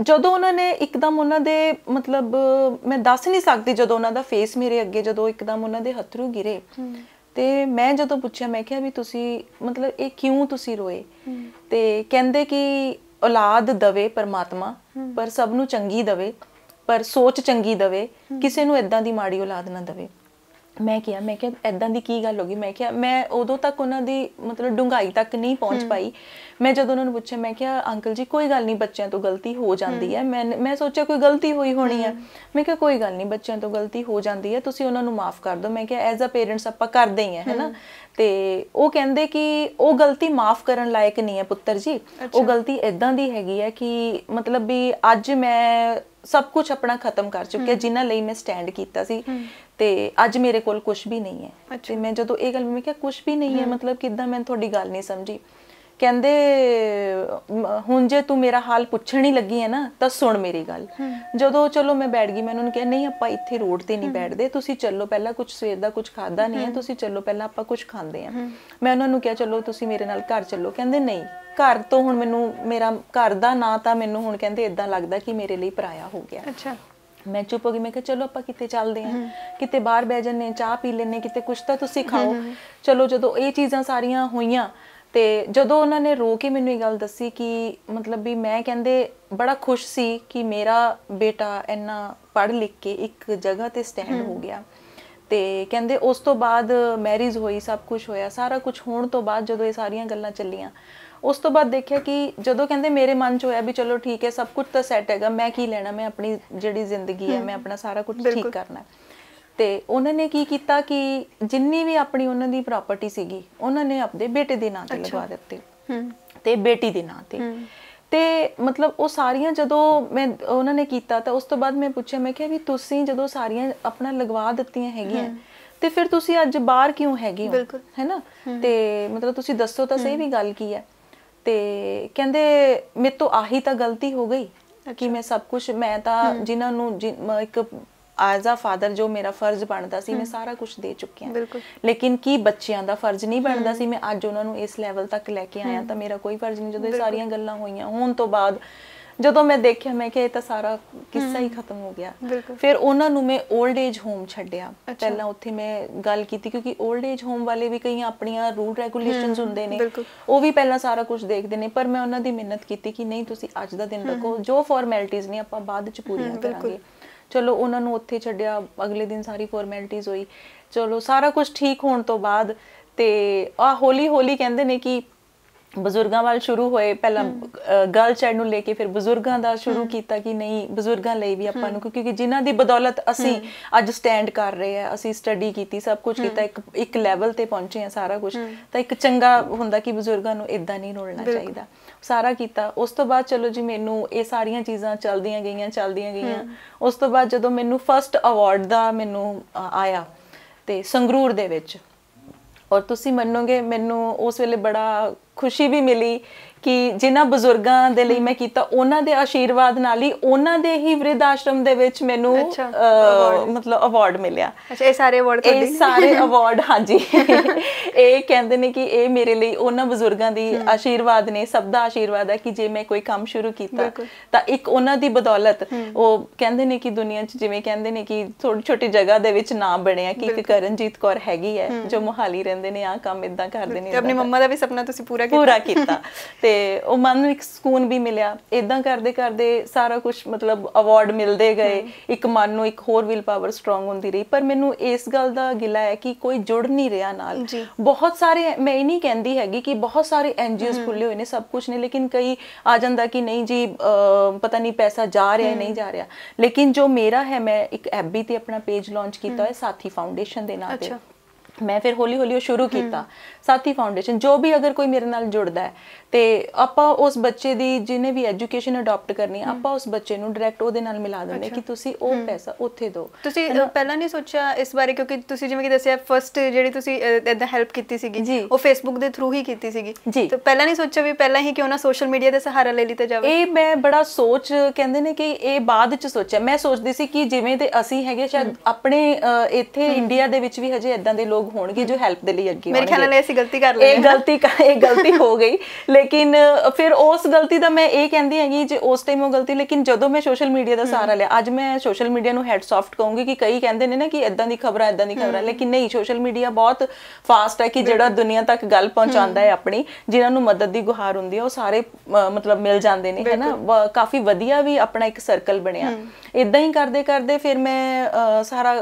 ਜਦੋਂ ਉਹਨਾਂ ਨੇ ਇੱਕਦਮ ਉਹਨਾਂ ਦੇ ਮਤਲਬ ਮੈਂ ਦੱਸ ਨਹੀਂ ਸਕਦੀ ਜਦੋਂ ਉਹਨਾਂ ਦਾ ਫੇਸ ਮੇਰੇ ਅੱਗੇ ਜਦੋਂ ਇੱਕਦਮ ਉਹਨਾਂ ਦੇ ਹੱਥਰੂ ਗਿਰੇ ਤੇ ਮੈਂ ਜਦੋਂ ਪੁੱਛਿਆ ਮੈਂ ਕਿਹਾ ਵੀ ਤੁਸੀਂ ਮਤਲਬ ਇਹ ਕਿਉਂ ਤੁਸੀਂ ਰੋਏ ਤੇ ਕਹਿੰਦੇ ਕਿ ਔਲਾਦ ਦਵੇ ਪਰਮਾਤਮਾ ਪਰ ਸਭ ਨੂੰ ਚੰਗੀ ਦਵੇ ਪਰ ਸੋਚ ਚੰਗੀ ਦਵੇ ਕਿਸੇ ਨੂੰ ਇਦਾਂ ਦੀ ਮਾੜੀ ਔਲਾਦ ਨਾ ਦਵੇ ਮੈਂ ਕਿਹਾ ਮੈਂ ਕਿਹਾ ਐਦਾਂ ਦੀ ਕੀ ਗੱਲ ਹੋ ਗਈ ਮੈਂ ਕਿਹਾ ਮੈਂ ਉਦੋਂ ਤੱਕ ਉਹਨਾਂ ਦੀ ਮਤਲਬ ਡੁੰਗਾਈ ਤੱਕ ਨਹੀਂ ਪਹੁੰਚ ਪਾਈ ਮੈਂ ਜਦੋਂ ਉਹਨਾਂ ਨੂੰ ਪੁੱਛਿਆ ਮੈਂ ਕਿਹਾ ਅੰਕਲ ਜੀ ਕੋਈ ਗੱਲ ਨਹੀਂ ਬੱਚਿਆਂ ਤੋਂ ਗਲਤੀ ਹੋ ਜਾਂਦੀ ਹੈ ਮੈਂ ਮੈਂ ਸੋਚਿਆ ਕੋਈ ਗਲਤੀ ਹੋਈ ਹੋਣੀ ਹੈ ਮੈਂ ਕਿਹਾ ਕੋਈ ਗੱਲ ਨਹੀਂ ਬੱਚਿਆਂ ਤੋਂ ਗਲਤੀ ਹੋ ਜਾਂਦੀ ਹੈ ਤੁਸੀਂ ਉਹਨਾਂ ਨੂੰ ਮਾਫ ਕਰ ਦਿਓ ਮੈਂ ਕਿਹਾ ਐਜ਼ ਅ ਪੇਰੈਂਟਸ ਆਪਾਂ ਕਰਦੇ ਹੀ ਹੈ ਹੈਨਾ ਤੇ ਉਹ ਕਹਿੰਦੇ ਕਿ ਉਹ ਗਲਤੀ ਮਾਫ ਕਰਨ ਲਾਇਕ ਨਹੀਂ ਹੈ ਪੁੱਤਰ ਜੀ ਉਹ ਗਲਤੀ ਇਦਾਂ ਦੀ ਹੈਗੀ ਹੈ ਕਿ ਮਤਲਬ ਵੀ ਅੱਜ ਮੈਂ ਸਭ ਕੁਝ ਆਪਣਾ ਖਤਮ ਕਰ ਚੁੱਕਿਆ ਜਿਨ੍ਹਾਂ ਲਈ ਮੈਂ ਸਟੈਂਡ ਕੀਤਾ ਸੀ ਤੇ ਅੱਜ ਮੇਰੇ ਕੋਲ ਕੁਝ ਵੀ ਨਹੀਂ ਹੈ ਤੇ ਮੈਂ ਜਦੋਂ ਇਹ ਗੱਲ ਮੈਂ ਕਿਹਾ ਕੁਝ ਵੀ ਨਹੀਂ ਹੈ ਮਤਲਬ ਕਿਦਾਂ ਮੈਂ ਤੁਹਾਡੀ ਗੱਲ ਨਹੀਂ ਸਮਝੀ ਕਹਿੰਦੇ ਹੁਣ ਜੇ ਤੂੰ ਮੇਰਾ ਹਾਲ ਪੁੱਛਣ ਹੀ ਲੱਗੀ ਹੈ ਨਾ ਤਾਂ ਸੁਣ ਮੇਰੀ ਗੱਲ ਜਦੋਂ ਚਲੋ ਮੈਂ ਬੈਠ ਗਈ ਮੈਂ ਉਹਨਾਂ ਨੂੰ ਕਿਹਾ ਨਹੀਂ ਆਪਾਂ ਇੱਥੇ ਰੋਡ ਤੇ ਨਹੀਂ ਬੈਠਦੇ ਤੁਸੀਂ ਚੱਲੋ ਪਹਿਲਾਂ ਕੁਝ ਸਵੇਰ ਦਾ ਕੁਝ ਖਾਦਾ ਨਹੀਂ ਹੈ ਤੁਸੀਂ ਚੱਲੋ ਪਹਿਲਾਂ ਆਪਾਂ ਕੁਝ ਖਾਂਦੇ ਆ ਮੈਂ ਉਹਨਾਂ ਨੂੰ ਕਿਹਾ ਚਲੋ ਤੁਸੀਂ ਮੇਰੇ ਨਾਲ ਘਰ ਚੱਲੋ ਕਹਿੰਦੇ ਨਹੀਂ ਘਰ ਤੋਂ ਹੁਣ ਮੈਨੂੰ ਮੇਰਾ ਘਰ ਦਾ ਨਾਂ ਤਾਂ ਮੈਨੂੰ ਹੁਣ ਕਹਿੰਦੇ ਇਦਾਂ ਲੱਗਦਾ ਕਿ ਮੇਰੇ ਲਈ ਪਰਾਇਆ ਹੋ ਗਿਆ ਅੱਛਾ ਮੈਂ ਚੁੱਪ ਹੋ ਗਈ ਮੈਂ ਕਿਹਾ ਚਲੋ ਆਪਾਂ ਕਿਤੇ ਚੱਲਦੇ ਆ ਕਿਤੇ ਬਾਹਰ ਬਹਿ ਜੰਨੇ ਚਾਹ ਪੀ ਲੈਨੇ ਕਿਤੇ ਕੁਛ ਤਾਂ ਤੁਸੀਂ ਖਾਓ ਚਲੋ ਜਦੋਂ ਇਹ ਚੀਜ਼ਾਂ ਸਾਰੀਆਂ ਹੋਈਆਂ ਤੇ ਜਦੋਂ ਉਹਨਾਂ ਨੇ ਰੋ ਕੇ ਮੈਨੂੰ ਇਹ ਗੱਲ ਦੱਸੀ ਕਿ ਮਤਲਬ ਵੀ ਮੈਂ ਕਹਿੰਦੇ ਬੜਾ ਖੁਸ਼ ਸੀ ਕਿ ਮੇਰਾ ਬੇਟਾ ਇੰਨਾ ਪੜ੍ਹ ਲਿਖ ਕੇ ਇੱਕ ਜਗ੍ਹਾ ਤੇ ਸਟੈਂਡ ਹੋ ਗਿਆ ਤੇ ਕਹਿੰਦੇ ਉਸ ਤੋਂ ਬਾਅਦ ਮੈਰਿਜ ਹੋਈ ਸਭ ਕੁਝ ਹੋਇਆ ਸਾਰਾ ਕੁਝ ਹੋਣ ਤੋਂ ਬਾਅਦ ਜਦੋਂ ਇਹ ਸਾਰੀਆਂ ਗੱਲਾਂ ਚੱਲੀਆਂ ਉਸ ਤੋਂ ਬਾਅਦ ਦੇਖਿਆ ਕਿ ਜਦੋਂ ਕਹਿੰਦੇ ਮੇਰੇ ਮਨ 'ਚ ਹੋਇਆ ਵੀ ਚਲੋ ਠੀਕ ਹੈ ਸਭ ਕੁਝ ਤਾਂ ਸੈਟ ਹੈਗਾ ਮੈਂ ਕੀ ਲੈਣਾ ਮੈਂ ਆਪਣੀ ਜਿਹੜੀ ਜ਼ਿੰਦਗੀ ਹੈ ਮੈਂ ਆਪਣਾ ਸਾਰਾ ਕੁਝ ਠੀਕ ਕਰਨਾ ਹੈ ਤੇ ਉਹਨਾਂ ਨੇ ਕੀ ਕੀਤਾ ਕਿ ਜਿੰਨੀ ਵੀ ਆਪਣੀ ਉਹਨਾਂ ਦੀ ਪ੍ਰਾਪਰਟੀ ਸੀਗੀ ਉਹਨਾਂ ਨੇ ਆਪਣੇ ਬੇਟੇ ਦੇ ਨਾਂ ਤੇ ਲਗਵਾ ਦਿੱਤੀ ਹੂੰ ਤੇ ਬੇਟੀ ਦੇ ਨਾਂ ਤੇ ਤੇ ਮਤਲਬ ਉਹ ਸਾਰੀਆਂ ਜਦੋਂ ਮੈਂ ਉਹਨਾਂ ਨੇ ਕੀਤਾ ਤਾਂ ਉਸ ਤੋਂ ਬਾਅਦ ਮੈਂ ਪੁੱਛਿਆ ਮੈਂ ਕਿਹਾ ਵੀ ਤੁਸੀਂ ਜਦੋਂ ਸਾਰੀਆਂ ਆਪਣਾ ਲਗਵਾ ਦਿੱਤੀਆਂ ਹੈਗੀਆਂ ਤੇ ਫਿਰ ਤੁਸੀਂ ਅੱਜ ਬਾਹਰ ਕਿਉਂ ਹੈਗੇ ਹੋ ਹੈਨਾ ਤੇ ਮਤਲਬ ਤੁਸੀਂ ਦੱਸੋ ਤਾਂ ਸਹੀ ਵੀ ਗੱਲ ਕੀ ਹੈ ਤੇ ਕਹਿੰਦੇ ਮੇਤੋਂ ਆਹੀ ਤਾਂ ਗਲਤੀ ਹੋ ਗਈ ਕਿ ਮੈਂ ਸਭ ਕੁਝ ਮੈਂ ਤਾਂ ਜਿਨ੍ਹਾਂ ਨੂੰ ਇੱਕ ਐਜ਼ ਅ ਫਾਦਰ ਜੋ ਮੇਰਾ ਫਰਜ਼ ਬਣਦਾ ਸੀ ਮੈਂ ਸਾਰਾ ਕੁਝ ਦੇ ਚੁੱਕੀ ਹਾਂ ਲੇਕਿਨ ਕੀ ਬੱਚਿਆਂ ਦਾ ਫਰਜ਼ ਨਹੀਂ ਬਣਦਾ ਸੀ ਮੈਂ ਅੱਜ ਉਹਨਾਂ ਨੂੰ ਇਸ ਲੈਵਲ ਤੱਕ ਲੈ ਕੇ ਆਇਆ ਤਾਂ ਮੇਰਾ ਕੋਈ ਫਰਜ਼ ਨਹੀਂ ਜਦੋਂ ਇਹ ਸਾਰੀਆਂ ਗੱਲਾਂ ਹੋਈਆਂ ਹੋਣ ਤੋਂ ਬਾਅਦ ਜਦੋਂ ਮੈਂ ਦੇਖਿਆ ਮੈਂ ਕਿ ਇਹ ਤਾਂ ਸਾਰਾ ਕਿੱਸਾ ਹੀ ਖਤਮ ਹੋ ਗਿਆ ਫਿਰ ਉਹਨਾਂ ਨੂੰ ਮੈਂ 올ਡ ਏਜ ਹੋਮ ਛੱਡਿਆ ਪਹਿਲਾਂ ਉੱਥੇ ਮੈਂ ਗੱਲ ਕੀਤੀ ਕਿਉਂਕਿ 올ਡ ਏਜ ਹੋਮ ਵਾਲੇ ਵੀ ਕਈ ਆਪਣੀਆਂ ਰੂਲ ਰੈਗੂਲੇਸ਼ਨਸ ਹੁੰਦੇ ਨੇ ਉਹ ਵੀ ਪਹਿਲਾਂ ਸਾਰਾ ਕੁਝ ਦੇਖਦੇ ਨੇ ਪਰ ਮੈਂ ਉਹਨਾਂ ਦੀ ਮਿਹਨਤ ਕੀਤੀ ਕਿ ਨਹੀਂ ਤੁਸੀਂ ਅੱਜ ਦਾ ਦਿਨ ਰੱਖੋ ਜੋ ਫਾਰਮੈਲਿਟੀਆਂ ਨੇ ਆਪਾਂ ਬਾਅਦ ਚ ਪੂਰੀਆਂ ਕਰਾਂਗੇ ਚਲੋ ਉਹਨਾਂ ਨੂੰ ਉੱਥੇ ਛੱਡਿਆ ਅਗਲੇ ਦਿਨ ਸਾਰੀ ਫਾਰਮੈਲਿਟੀਜ਼ ਹੋਈ ਚਲੋ ਸਾਰਾ ਕੁਝ ਠੀਕ ਹੋਣ ਤੋਂ ਬਾਅਦ ਤੇ ਆ ਹੌਲੀ ਹੌਲੀ ਕਹਿੰਦੇ ਨੇ ਕਿ ਬਜ਼ੁਰਗਾਂ ਵਾਲ ਸ਼ੁਰੂ ਹੋਏ ਪਹਿਲਾਂ ਗਰਲ ਚਾਈਲਡ ਨੂੰ ਲੈ ਕੇ ਫਿਰ ਬਜ਼ੁਰਗਾਂ ਦਾ ਸ਼ੁਰੂ ਕੀਤਾ ਕਿ ਨਹੀਂ ਬਜ਼ੁਰਗਾਂ ਲਈ ਵੀ ਆਪਾਂ ਨੂੰ ਕਿਉਂਕਿ ਜਿਨ੍ਹਾਂ ਦੀ ਬਦੌਲਤ ਅਸੀਂ ਅੱਜ ਸਟੈਂਡ ਕਰ ਰਹੇ ਆ ਅਸੀਂ ਸਟੱਡੀ ਕੀਤੀ ਸਭ ਕੁਝ ਕੀਤਾ ਇੱਕ ਇੱਕ ਲੈਵਲ ਤੇ ਪਹੁੰਚੇ ਆ ਸਾਰਾ ਕੁਝ ਤਾਂ ਇੱਕ ਚੰਗਾ ਹੁੰਦਾ ਕਿ ਬਜ਼ੁਰਗਾਂ ਨੂੰ ਇਦਾਂ ਨਹੀਂ ਰੋਲਣਾ ਚਾਹੀਦਾ ਸਾਰਾ ਕੀਤਾ ਉਸ ਤੋਂ ਬਾਅਦ ਚਲੋ ਜੀ ਮੈਨੂੰ ਇਹ ਸਾਰੀਆਂ ਚੀਜ਼ਾਂ ਚਲਦੀਆਂ ਗਈਆਂ ਚਲਦੀਆਂ ਗਈਆਂ ਉਸ ਤੋਂ ਬਾਅਦ ਜਦੋਂ ਮੈਨੂੰ ਫਰਸਟ ਅਵਾਰਡ ਦਾ ਮੈਨੂੰ ਆਇਆ ਤੇ ਸੰਗਰੂਰ ਦੇ ਵਿੱਚ ਔਰ ਤੁਸੀਂ ਮੰਨੋਗੇ ਮੈਨੂੰ ਉਸ ਵੇਲੇ ਬੜਾ ਖੁਸ਼ੀ ਵੀ ਮਿਲੀ ਕਿ ਜਿਨ੍ਹਾਂ ਬਜ਼ੁਰਗਾਂ ਦੇ ਲਈ ਮੈਂ ਕੀਤਾ ਉਹਨਾਂ ਦੇ ਆਸ਼ੀਰਵਾਦ ਨਾਲ ਹੀ ਉਹਨਾਂ ਦੇ ਹੀ ਵਿਰਧ ਆਸ਼ਰਮ ਦੇ ਵਿੱਚ ਮੈਨੂੰ ਮਤਲਬ ਅਵਾਰਡ ਮਿਲਿਆ ਅੱਛਾ ਇਹ ਸਾਰੇ ਅਵਾਰਡ ਤੁਹਾਡੇ ਇਹ ਸਾਰੇ ਅਵਾਰਡ ਹਾਂਜੀ ਇਹ ਕਹਿੰਦੇ ਨੇ ਕਿ ਇਹ ਮੇਰੇ ਲਈ ਉਹਨਾਂ ਬਜ਼ੁਰਗਾਂ ਦੀ ਆਸ਼ੀਰਵਾਦ ਨੇ ਸਭ ਦਾ ਆਸ਼ੀਰਵਾਦ ਹੈ ਕਿ ਜੇ ਮੈਂ ਕੋਈ ਕੰਮ ਸ਼ੁਰੂ ਕੀਤਾ ਤਾਂ ਇੱਕ ਉਹਨਾਂ ਦੀ ਬਦੌਲਤ ਉਹ ਕਹਿੰਦੇ ਨੇ ਕਿ ਦੁਨੀਆ 'ਚ ਜਿਵੇਂ ਕਹਿੰਦੇ ਨੇ ਕਿ ਥੋੜੀ ਛੋਟੀ ਜਗ੍ਹਾ ਦੇ ਵਿੱਚ ਨਾਮ ਬਣਿਆ ਕਿ ਇੱਕ ਕਰਨਜੀਤ ਕੌਰ ਹੈਗੀ ਹੈ ਜੋ ਮੁਹਾਲੀ ਰਹਿੰਦੇ ਨੇ ਆ ਕੰਮ ਇਦਾਂ ਕਰਦੇ ਨੇ ਤੇ ਆਪਣੀ ਮੰਮਾ ਦਾ ਵੀ ਸੁਪਨਾ ਤੁਸੀਂ ਪੂਰਾ ਕੀਤਾ ਪੂਰਾ ਕੀਤਾ ਤੇ ਤੇ ਉਹ ਮਨ ਨੂੰ ਇੱਕ ਸਕੂਨ ਵੀ ਮਿਲਿਆ ਇਦਾਂ ਕਰਦੇ ਕਰਦੇ ਸਾਰਾ ਕੁਝ ਮਤਲਬ ਅਵਾਰਡ ਮਿਲਦੇ ਗਏ ਇੱਕ ਮਨ ਨੂੰ ਇੱਕ ਹੋਰ ਵਿਲ ਪਾਵਰ ਸਟਰੋਂਗ ਹੁੰਦੀ ਰਹੀ ਪਰ ਮੈਨੂੰ ਇਸ ਗੱਲ ਦਾ ਗਿਲਾ ਹੈ ਕਿ ਕੋਈ ਜੁੜ ਨਹੀਂ ਰਿਹਾ ਨਾਲ ਬਹੁਤ ਸਾਰੇ ਮੈਂ ਇਹ ਨਹੀਂ ਕਹਿੰਦੀ ਹੈਗੀ ਕਿ ਬਹੁਤ ਸਾਰੇ ਐਨਜੀਓਸ ਖੁੱਲੇ ਹੋਏ ਨੇ ਸਭ ਕੁਝ ਨੇ ਲੇਕਿਨ ਕਈ ਆ ਜਾਂਦਾ ਕਿ ਨਹੀਂ ਜੀ ਪਤਾ ਨਹੀਂ ਪੈਸਾ ਜਾ ਰਿਹਾ ਹੈ ਨਹੀਂ ਜਾ ਰਿਹਾ ਲੇਕਿਨ ਜੋ ਮੇਰਾ ਹੈ ਮੈਂ ਇੱਕ ਐਬੀ ਤੇ ਆਪਣਾ ਪੇਜ ਲਾਂਚ ਕੀਤਾ ਹੈ ਸਾਥੀ ਫਾਊਂਡੇਸ਼ਨ ਦੇ ਨਾਂ ਤੇ ਮੈਂ ਫਿਰ ਹੌਲੀ ਹੌਲੀ ਉਹ ਸ਼ੁਰੂ ਕੀਤਾ ਸਾਥੀ ਫਾਊਂਡੇਸ਼ਨ ਜੋ ਵੀ ਅਗਰ ਕੋਈ ਮੇਰੇ ਨਾਲ ਜੁੜਦਾ ਹੈ ਤੇ ਆਪਾਂ ਉਸ ਬੱਚੇ ਦੀ ਜਿਹਨੇ ਵੀ ਐਜੂਕੇਸ਼ਨ ਅਡਾਪਟ ਕਰਨੀ ਆਪਾਂ ਉਸ ਬੱਚੇ ਨੂੰ ਡਾਇਰੈਕਟ ਉਹਦੇ ਨਾਲ ਮਿਲਾ ਦਿੰਦੇ ਕਿ ਤੁਸੀਂ ਉਹ ਪੈਸਾ ਉੱਥੇ ਦਿਓ ਤੁਸੀਂ ਪਹਿਲਾਂ ਨਹੀਂ ਸੋਚਿਆ ਇਸ ਬਾਰੇ ਕਿਉਂਕਿ ਤੁਸੀਂ ਜਿਵੇਂ ਕਿ ਦੱਸਿਆ ਫਰਸਟ ਜਿਹੜੀ ਤੁਸੀਂ ਇਦਾਂ ਹੈਲਪ ਕੀਤੀ ਸੀਗੀ ਉਹ ਫੇਸਬੁੱਕ ਦੇ ਥਰੂ ਹੀ ਕੀਤੀ ਸੀਗੀ ਤਾਂ ਪਹਿਲਾਂ ਨਹੀਂ ਸੋਚਿਆ ਵੀ ਪਹਿਲਾਂ ਹੀ ਕਿਉਂ ਨਾ ਸੋਸ਼ਲ ਮੀਡੀਆ ਦਾ ਸਹਾਰਾ ਲੈ ਲਿੱਤਾ ਜਾਵੇ ਇਹ ਮੈਂ ਬੜਾ ਸੋਚ ਕਹਿੰਦੇ ਨੇ ਕਿ ਇਹ ਬਾਅਦ ਚ ਸੋਚਿਆ ਮੈਂ ਸੋਚਦੀ ਸੀ ਕਿ ਜਿਵੇਂ ਤੇ ਅਸੀਂ ਹੈਗੇ ਸ਼ਾਇਦ ਆਪਣੇ ਇੱਥੇ ਇੰਡੀਆ ਦੇ ਵਿੱਚ ਵੀ ਹਜੇ ਇਦਾਂ ਦੇ ਲੋਕ ਲੋਕ ਹੋਣਗੇ ਜੋ ਹੈਲਪ ਦੇ ਲਈ ਅੱਗੇ ਆਉਣਗੇ ਮੇਰੇ ਖਿਆਲ ਨਾਲ ਅਸੀਂ ਗਲਤੀ ਕਰ ਲਈ ਇਹ ਗਲਤੀ ਇਹ ਗਲਤੀ ਹੋ ਗਈ ਲੇਕਿਨ ਫਿਰ ਉਸ ਗਲਤੀ ਦਾ ਮੈਂ ਇਹ ਕਹਿੰਦੀ ਹੈਗੀ ਜੇ ਉਸ ਟਾਈਮ ਉਹ ਗਲਤੀ ਲੇਕਿਨ ਜਦੋਂ ਮੈਂ ਸੋਸ਼ਲ ਮੀਡੀਆ ਦਾ ਸਹਾਰਾ ਲਿਆ ਅੱਜ ਮੈਂ ਸੋਸ਼ਲ ਮੀਡੀਆ ਨੂੰ ਹੈਡ ਸੌਫਟ ਕਹੂੰਗੀ ਕਿ ਕਈ ਕਹਿੰਦੇ ਨੇ ਨਾ ਕਿ ਇਦਾਂ ਦੀ ਖਬਰਾਂ ਇਦਾਂ ਦੀ ਖਬਰਾਂ ਲੇਕਿਨ ਨਹੀਂ ਸੋਸ਼ਲ ਮੀਡੀਆ ਬਹੁਤ ਫਾਸਟ ਹੈ ਕਿ ਜਿਹੜਾ ਦੁਨੀਆ ਤੱਕ ਗੱਲ ਪਹੁੰਚਾਉਂਦਾ ਹੈ ਆਪਣੀ ਜਿਨ੍ਹਾਂ ਨੂੰ ਮਦਦ ਦੀ ਗੁਹਾਰ ਹੁੰਦੀ ਹੈ ਉਹ ਸਾਰੇ ਮਤਲਬ ਮਿਲ ਜਾਂਦੇ ਨੇ ਹੈਨਾ ਕਾਫੀ ਵਧੀਆ ਵੀ ਆਪਣਾ ਇੱਕ ਸਰਕਲ ਬਣਿਆ ਇਦਾਂ ਹੀ ਕਰਦੇ ਕਰਦੇ ਫਿਰ ਮੈਂ ਸਾਰਾ